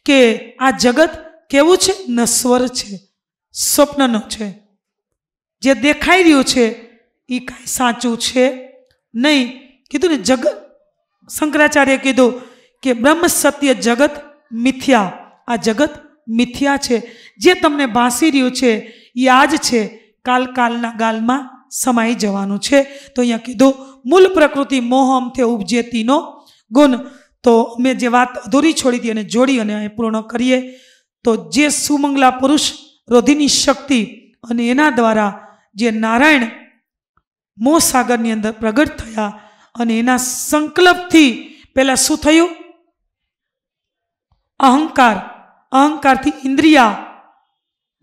કે આ જગત કેવું છે નશ્વર છે સ્વપ્નનું છે જે દેખાઈ રહ્યું છે એ કાંઈ સાચું છે નહીં કીધું ને જગત શંકરાચાર્ય કીધું કે બ્રહ્મ સત્ય જગત મિથ્યા આ જગત મિથ્યા છે જે તમને ભાસી રહ્યું છે એ આ છે કાલ કાલના ગાલમાં સમાઈ જવાનું છે તો અહીંયા કીધું મૂળ પ્રકૃતિ મોહમ તે ઉપજેતીનો ગુણ તો મેં જે વાત અધૂરી છોડી હતી અને જોડી અને એ પૂર્ણ કરીએ તો જે સુમંગલા પુરુષ રોધિની શક્તિ અને એના દ્વારા જે નારાયણ મોહ અંદર પ્રગટ થયા અને એના સંકલ્પથી પહેલાં શું થયું અહંકાર અહંકારથી ઇન્દ્રિયા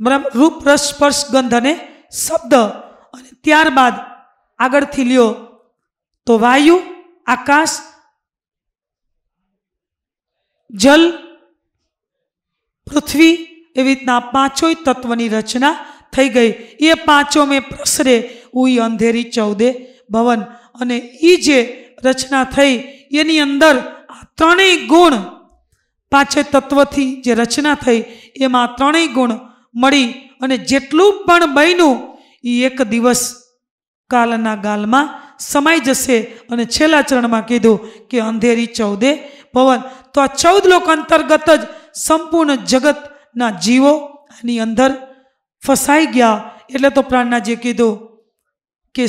બરાબર રૂપ રસ સ્પર્શ ગંધ અને શબ્દ અને ત્યારબાદ આગળથી લ્યો તો વાયુ આકાશ જલ પૃથ્વી એવી રીતના પાંચોય તત્વની રચના થઈ ગઈ એ પાંચો મેં પ્રસરે ઉઈ અંધેરી ચૌદે ભવન અને એ જે રચના થઈ એની અંદર આ ત્રણેય ગુણ પાંચે તત્વથી જે રચના થઈ એમાં ત્રણેય ગુણ મળી અને જેટલું પણ બન્યું એ એક દિવસ કાલના ગાલમાં સમાઈ જશે અને છેલ્લા ચરણમાં કીધું કે અંધેરી ચૌદે પવન તો આ ચૌદ લોક અંતર્ગત જ સંપૂર્ણ જગતના જીવો આની અંદર ફસાઈ ગયા એટલે તો પ્રાણનાજીએ કીધું કે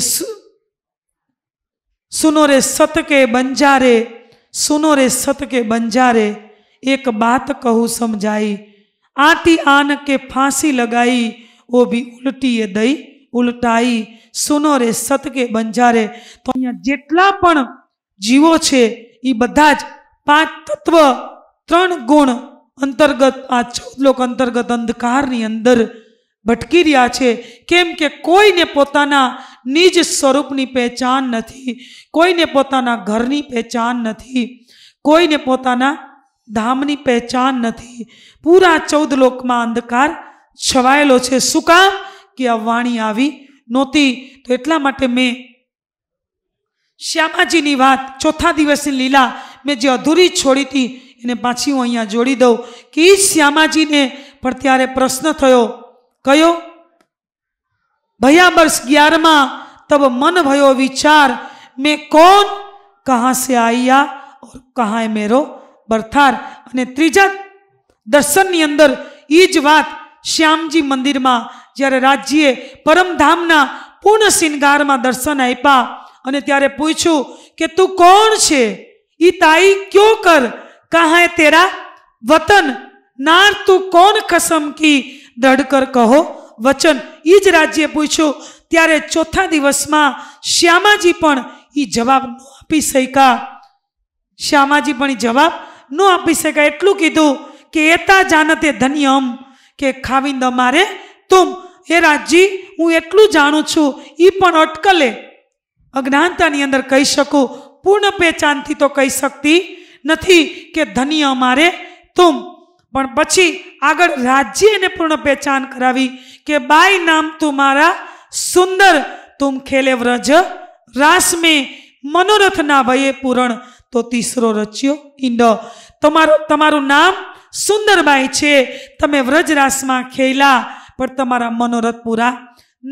સુનો રે સતકે બંજારે સુનો રે સતકે બંજારે એક બાત કહું સમજાઈ આટી આન કે ફાંસી લગાઈ ઓ ભી ઉલટીએ દઈ ઉલટાઈ સુનો રે સત બંજારે તો અહીંયા જેટલા પણ જીવો છે એ બધા જ પાંચ તત્વ ત્રણ ગુણ અંતર્ગત આ ચૌદ લોક અંતર્ગત અંધકારની અંદર ભટકી રહ્યા છે કેમ કે કોઈને પોતાના નિજ સ્વરૂપની પહેચાન નથી કોઈને પોતાના ઘરની પહેચાન નથી કોઈને પોતાના ધામની પહેચાન નથી પૂરા ચૌદ લોકમાં અંધકાર છવાયેલો છે શું કામ કે આ વાણી આવી નહોતી તો એટલા માટે મેં શ્યામાજીની વાત ચોથા દિવસની લીલા મેં જે અધૂરી છોડી હતી એને પાછી હું અહીંયા જોડી દઉં કે એ શ્યામાજીને પણ ત્યારે પ્રશ્ન થયો કયો ભયા વર્ષ અગિયારમાં તબ મન ભયો વિચાર મેં કોણ કહા સે આઈયા ઓર કહા મેરો બરથાર અને ત્રીજા દર્શનની અંદર એ જ વાત શ્યામજી મંદિરમાં જ્યારે રાજ્યએ પરમધામના પૂર્ણ શિંગારમાં દર્શન આપ્યા અને ત્યારે પૂછ્યું કે તું કોણ છે એ તાઈ ક્યો કર કહા તેરા વતન નાર તું કોણ કસમ કી ધડકર કહો વચન એ જ રાજ્યે પૂછ્યું ત્યારે ચોથા દિવસમાં શ્યામાજી પણ એ જવાબ ન આપી શક્યા શ્યામાજી પણ એ જવાબ ન આપી શક્યા એટલું કીધું કે એતા જાનતે ધન્યમ કે ખાવિંદ મારે તુમ એ રાજજી હું એટલું જાણું છું એ પણ અટકલે અજ્ઞાનતાની અંદર કહી શકું પૂર્ણ પહેચાનથી તો કહી શકતી નથી કે ધન્ય અમારે તુમ પણ પછી આગળ રાજ્ય એને પૂર્ણ પહેચાન કરાવી કે બાય નામ તું મારા સુંદર તુમ ખેલે વ્રજ રાસ મેં મનોરથના ભયે પૂરણ તો તીસરો રચ્યો ઈંડ તમારું તમારું નામ સુંદરબાઈ છે તમે વ્રજરાસમાં ખેલા પણ તમારા મનોરથ પૂરા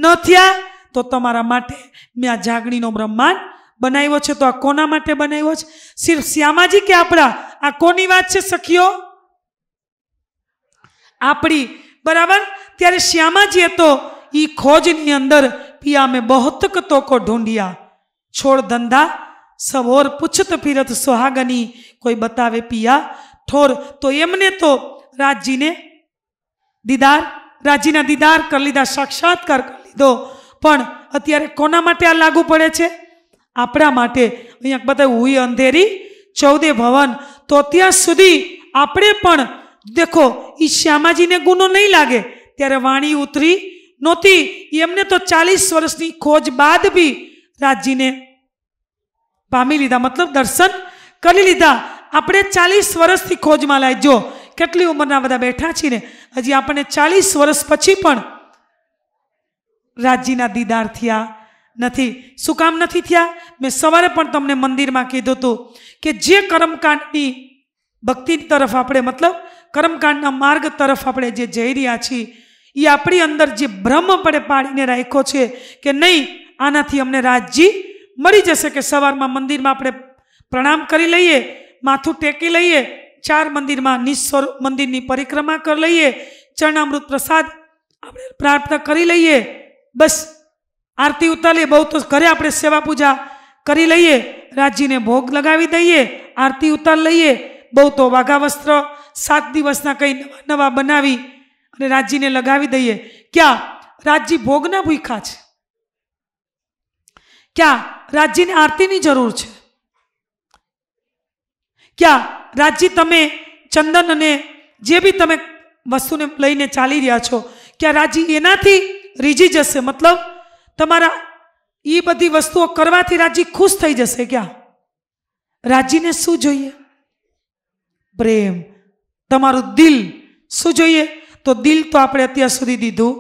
ન થયા તો તમારા માટે મેં આ જાગણીનો બ્રહ્માંડ બનાવ્યો છે તો આ કોના માટે બનાવ્યો છે સિર્ફ શ્યામાજી કે આપણા આ કોની વાત છે સખીઓ આપણી બરાબર ત્યારે શ્યામાજીએ તો એ ખોજની અંદર પિયા મેં બહોતક તોકો ઢૂંઢિયા છોડ ધંધા સવોર પૂછત પીરત સુહાગની કોઈ બતાવે પિયા ઠોર તો એમને તો રાજજીને દીદાર રાજીના દીદાર કરી લીધા સાક્ષાત્કાર કરી લીધો પણ અત્યારે કોના માટે આ લાગુ પડે છે આપણા માટે અહીંયા બતાવ્યું હુઈ અંધેરી ચૌદે ભવન તો અત્યાર સુધી આપણે પણ દેખો એ શ્યામાજીને ગુનો નહીં લાગે ત્યારે વાણી ઉતરી નહોતી એમને તો ચાલીસ વર્ષની ખોજ બાદ બી રાજજીને પામી લીધા મતલબ દર્શન કરી લીધા આપણે ચાલીસ વર્ષથી ખોજમાં લાય જો કેટલી ઉંમરના બધા બેઠા છીએ ને હજી આપણને ચાલીસ વર્ષ પછી પણ રાજીના દીદાર થયા નથી શું કામ નથી થયા મેં સવારે પણ તમને મંદિરમાં કીધું હતું કે જે કર્મકાંડની ભક્તિ તરફ આપણે મતલબ કર્મકાંડના માર્ગ તરફ આપણે જે જઈ રહ્યા છીએ એ આપણી અંદર જે ભ્રમ પડે પાડીને રાખ્યો છે કે નહીં આનાથી અમને રાજજી મળી જશે કે સવારમાં મંદિરમાં આપણે પ્રણામ કરી લઈએ માથું ટેકી લઈએ ચાર મંદિરમાં નિસ્વરૂપ મંદિરની પરિક્રમા કરી લઈએ ચરણામૃત પ્રસાદ આપણે પ્રાર્થના કરી લઈએ બસ આરતી ઉતારીએ બહુ તો ઘરે આપણે સેવા પૂજા કરી લઈએ રાજીને ભોગ લગાવી દઈએ આરતી ઉતાર લઈએ બહુ તો વાઘા વસ્ત્ર સાત દિવસના કંઈ નવા નવા બનાવી અને રાજીને લગાવી દઈએ ક્યાં રાજી ભોગના ભૂખા છે ક્યાં રાજીને આરતીની જરૂર છે ક્યાં રાજજી તમે ચંદન અને જે બી તમે વસ્તુને લઈને ચાલી રહ્યા છો ક્યાં રાજી એનાથી રીજી જશે મતલબ તમારા એ બધી વસ્તુઓ કરવાથી રાજી ખુશ થઈ જશે ક્યાં રાજીને શું જોઈએ પ્રેમ તમારું દિલ શું જોઈએ તો દિલ તો આપણે અત્યાર સુધી દીધું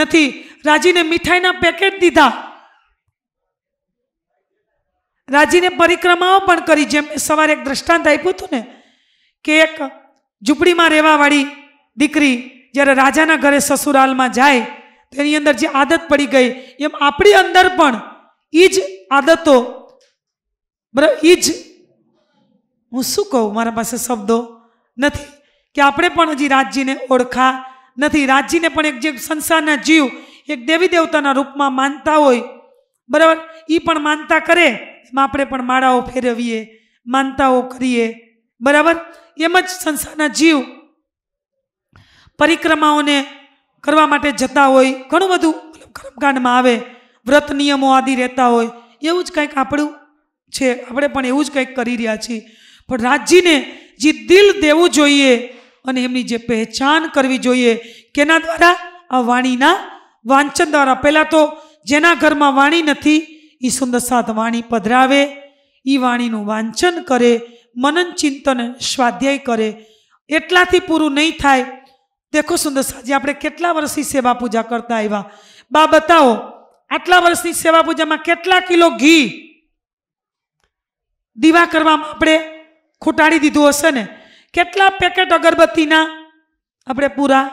નથી રાજીને મીઠાઈના પેકેટ દીધા રાજીને પરિક્રમાઓ પણ કરી જેમ સવારે એક દ્રષ્ટાંત આપ્યું હતું ને કે એક ઝૂંપડીમાં રહેવાવાળી દીકરી જ્યારે રાજાના ઘરે સસુરાલમાં જાય તો એની અંદર જે આદત પડી ગઈ એમ આપણી અંદર પણ એ જ આદતો બરાબર એ જ હું શું કહું મારા પાસે શબ્દો નથી કે આપણે પણ હજી રાજજીને ઓળખા નથી રાજજીને પણ એક જે સંસારના જીવ એક દેવી દેવતાના રૂપમાં માનતા હોય બરાબર એ પણ માનતા કરે આપણે પણ માળાઓ ફેરવીએ માનતાઓ કરીએ બરાબર એમ જ સંસારના જીવ પરિક્રમાઓને કરવા માટે જતા હોય ઘણું બધું કર્મકાંડમાં આવે વ્રત નિયમો આદિ રહેતા હોય એવું જ કંઈક આપણું છે આપણે પણ એવું જ કંઈક કરી રહ્યા છીએ પણ રાજજીને જે દિલ દેવું જોઈએ અને એમની જે પહેચાન કરવી જોઈએ કેના દ્વારા આ વાણીના વાંચન દ્વારા પહેલાં તો જેના ઘરમાં વાણી નથી એ સુંદર સાત વાણી પધરાવે એ વાણીનું વાંચન કરે મનન ચિંતન સ્વાધ્યાય કરે એટલાથી પૂરું નહીં થાય દેખો સુંદર સાજી આપણે કેટલા વર્ષથી સેવા પૂજા કરતા આવ્યા બા બતાવો આટલા વર્ષની સેવા પૂજામાં કેટલા કિલો ઘી દીવા કરવામાં આપણે ખૂટાડી દીધું હશે ને કેટલા પેકેટ અગરબત્તીના આપણે પૂરા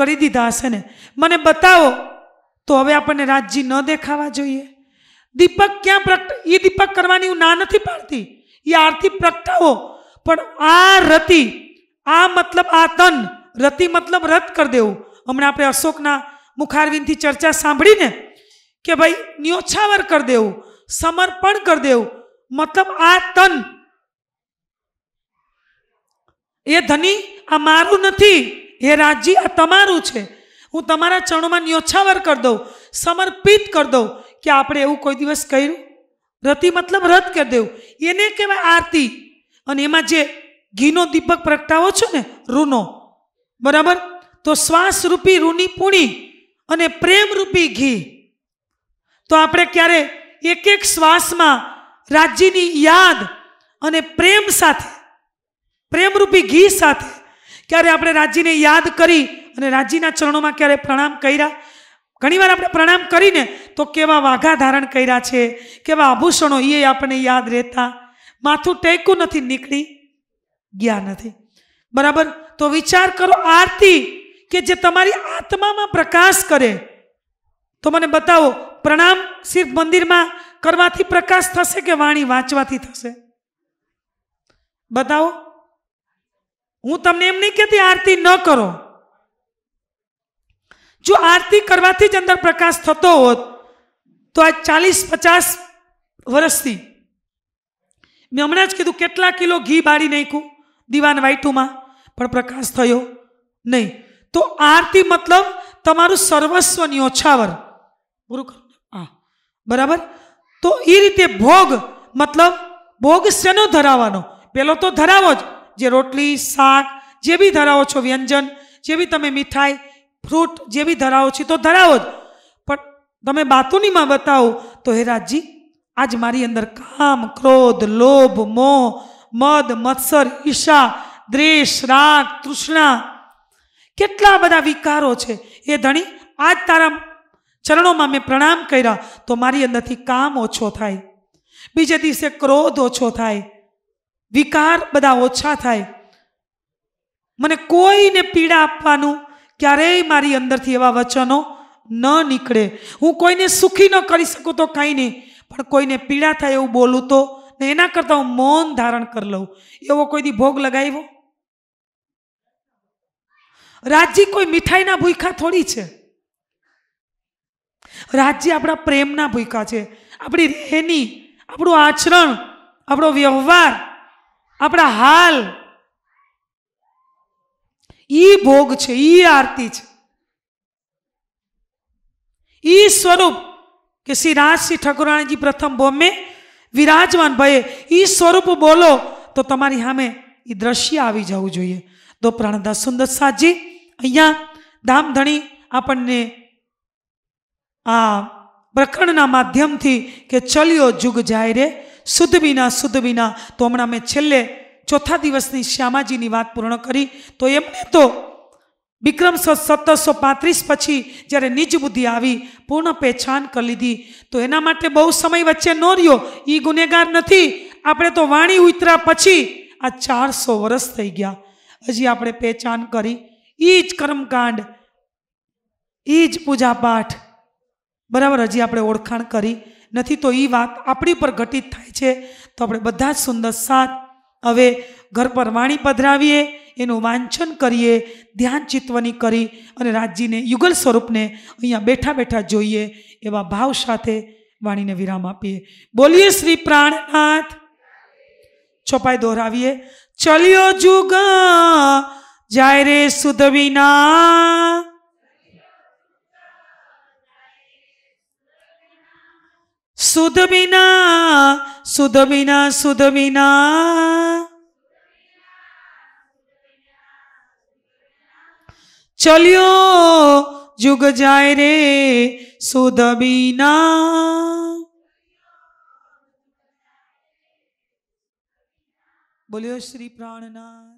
કરી દીધા હશે ને મને બતાવો તો હવે આપણને રાજજી ન દેખાવા જોઈએ દીપક ક્યાં પ્રગટ એ દીપક કરવાની હું ના નથી પાડતી એ આરતી પ્રગટાવો પણ આ રતિ આ મતલબ આ તન રતિ મતલબ રદ કરી દેવું હમણાં આપણે અશોકના મુખારવિંદથી ચર્ચા સાંભળીને કે ભાઈ ન્યોછાવર કરી દેવું સમર્પણ કરી દેવું મતલબ આ તન એ ધની આ મારું નથી હે રાજજી આ તમારું છે હું તમારા ચરણોમાં ન્યોછાવર કરી દઉં સમર્પિત કરી દઉં કે આપણે એવું કોઈ દિવસ કર્યું રતિ મતલબ રદ કરી દેવું એને કહેવાય આરતી અને એમાં જે ઘીનો દીપક પ્રગટાવો છો ને રૂનો બરાબર તો શ્વાસરૂપી રૂની પૂણી અને પ્રેમરૂપી ઘી તો આપણે ક્યારે એક એક શ્વાસમાં રાજ્યની યાદ અને પ્રેમ સાથે પ્રેમરૂપી ઘી સાથે ક્યારે આપણે રાજ્યને યાદ કરી અને રાજ્યના ચરણોમાં ક્યારે પ્રણામ કર્યા ઘણીવાર આપણે પ્રણામ કરીને તો કેવા વાઘા ધારણ કર્યા છે કેવા આભૂષણો એ આપણને યાદ રહેતા માથું ટેકું નથી નીકળી ગયા નથી બરાબર તો વિચાર કરો આરતી કે જે તમારી આત્મામાં પ્રકાશ કરે તો મને બતાવો પ્રણામ સિર્ફ મંદિરમાં કરવાથી પ્રકાશ થશે કે વાણી વાંચવાથી થશે બતાવો હું તમને એમ નહીં કહેતી આરતી ન કરો જો આરતી કરવાથી જ અંદર પ્રકાશ થતો હોત તો આ ચાલીસ પચાસ વર્ષથી મેં હમણાં જ કીધું કેટલા કિલો ઘી બાળી નાખ્યું દીવાન વાઈટુમાં પણ પ્રકાશ થયો નહીં તો આરતી મતલબ તમારું સર્વસ્વ ન્યોછાવર બરોબર હા બરાબર તો એ રીતે ભોગ મતલબ ભોગ શેનો ધરાવવાનો પહેલો તો ધરાવો જ જે રોટલી શાક જે બી ધરાવો છો વ્યંજન જે બી તમે મીઠાઈ ફ્રૂટ જેવી ધરાવો છે તો ધરાવો જ પણ તમે બાતુનીમાં બતાવો તો હે રાજજી આજ મારી અંદર કામ ક્રોધ લોભ મોહ મદ મત્સર ઈશા દ્વેષ રાગ તૃષ્ણા કેટલા બધા વિકારો છે એ ધણી આજ તારા ચરણોમાં મેં પ્રણામ કર્યા તો મારી અંદરથી કામ ઓછો થાય બીજે દિવસે ક્રોધ ઓછો થાય વિકાર બધા ઓછા થાય મને કોઈને પીડા આપવાનું ક્યારેય મારી અંદરથી એવા વચનો ન નીકળે હું કોઈને સુખી ન કરી શકું તો કાંઈ નહીં પણ કોઈને પીડા થાય એવું બોલું તો ને એના કરતાં હું મૌન ધારણ કરી લઉં એવો કોઈ દી ભોગ લગાવ્યો રાજજી કોઈ મીઠાઈના ભૂખા થોડી છે રાજજી આપણા પ્રેમના ભૂખા છે આપણી રહેણી આપણું આચરણ આપણો વ્યવહાર આપણા હાલ એ ભોગ છે એ આરતી છે એ સ્વરૂપ કે શ્રી રાજસિંહ ઠાકુરાણીજી પ્રથમ બોમ્બે વિરાજમાન ભયે એ સ્વરૂપ બોલો તો તમારી સામે એ દ્રશ્ય આવી જવું જોઈએ તો પ્રાણદાસ સુંદર સાજી અહીંયા ધામધણી આપણને આ પ્રકરણના માધ્યમથી કે ચલ્યો જુગ જાય રે શુદ્ધ વિના શુદ્ધ વિના તો હમણાં મેં છેલ્લે ચોથા દિવસની શ્યામાજીની વાત પૂર્ણ કરી તો એમને તો વિક્રમસો સત્તરસો પાંત્રીસ પછી જ્યારે નિજ બુદ્ધિ આવી પૂર્ણ પહેચાન કરી લીધી તો એના માટે બહુ સમય વચ્ચે ન રહ્યો એ ગુનેગાર નથી આપણે તો વાણી ઉતરા પછી આ ચારસો વર્ષ થઈ ગયા હજી આપણે પહેચાન કરી એ જ કર્મકાંડ એ જ પૂજાપાઠ બરાબર હજી આપણે ઓળખાણ કરી નથી તો એ વાત આપણી પર ઘટિત થાય છે તો આપણે બધા જ સુંદર સાથ હવે ઘર પર વાણી પધરાવીએ એનું વાંચન કરીએ ધ્યાન ચિત્તવની કરી અને રાજજીને યુગલ સ્વરૂપને અહીંયા બેઠા બેઠા જોઈએ એવા ભાવ સાથે વાણીને વિરામ આપીએ બોલીએ શ્રી પ્રાણનાથ ચોપાઈ દોહરાવીએ ચલ્યો જુગ જાય રે સુધવિના સુધ વિના સુધ વિના સુધ વિના ચલ્યો જુગ જાય રે સુધ વિના બોલ્યો શ્રી પ્રાણના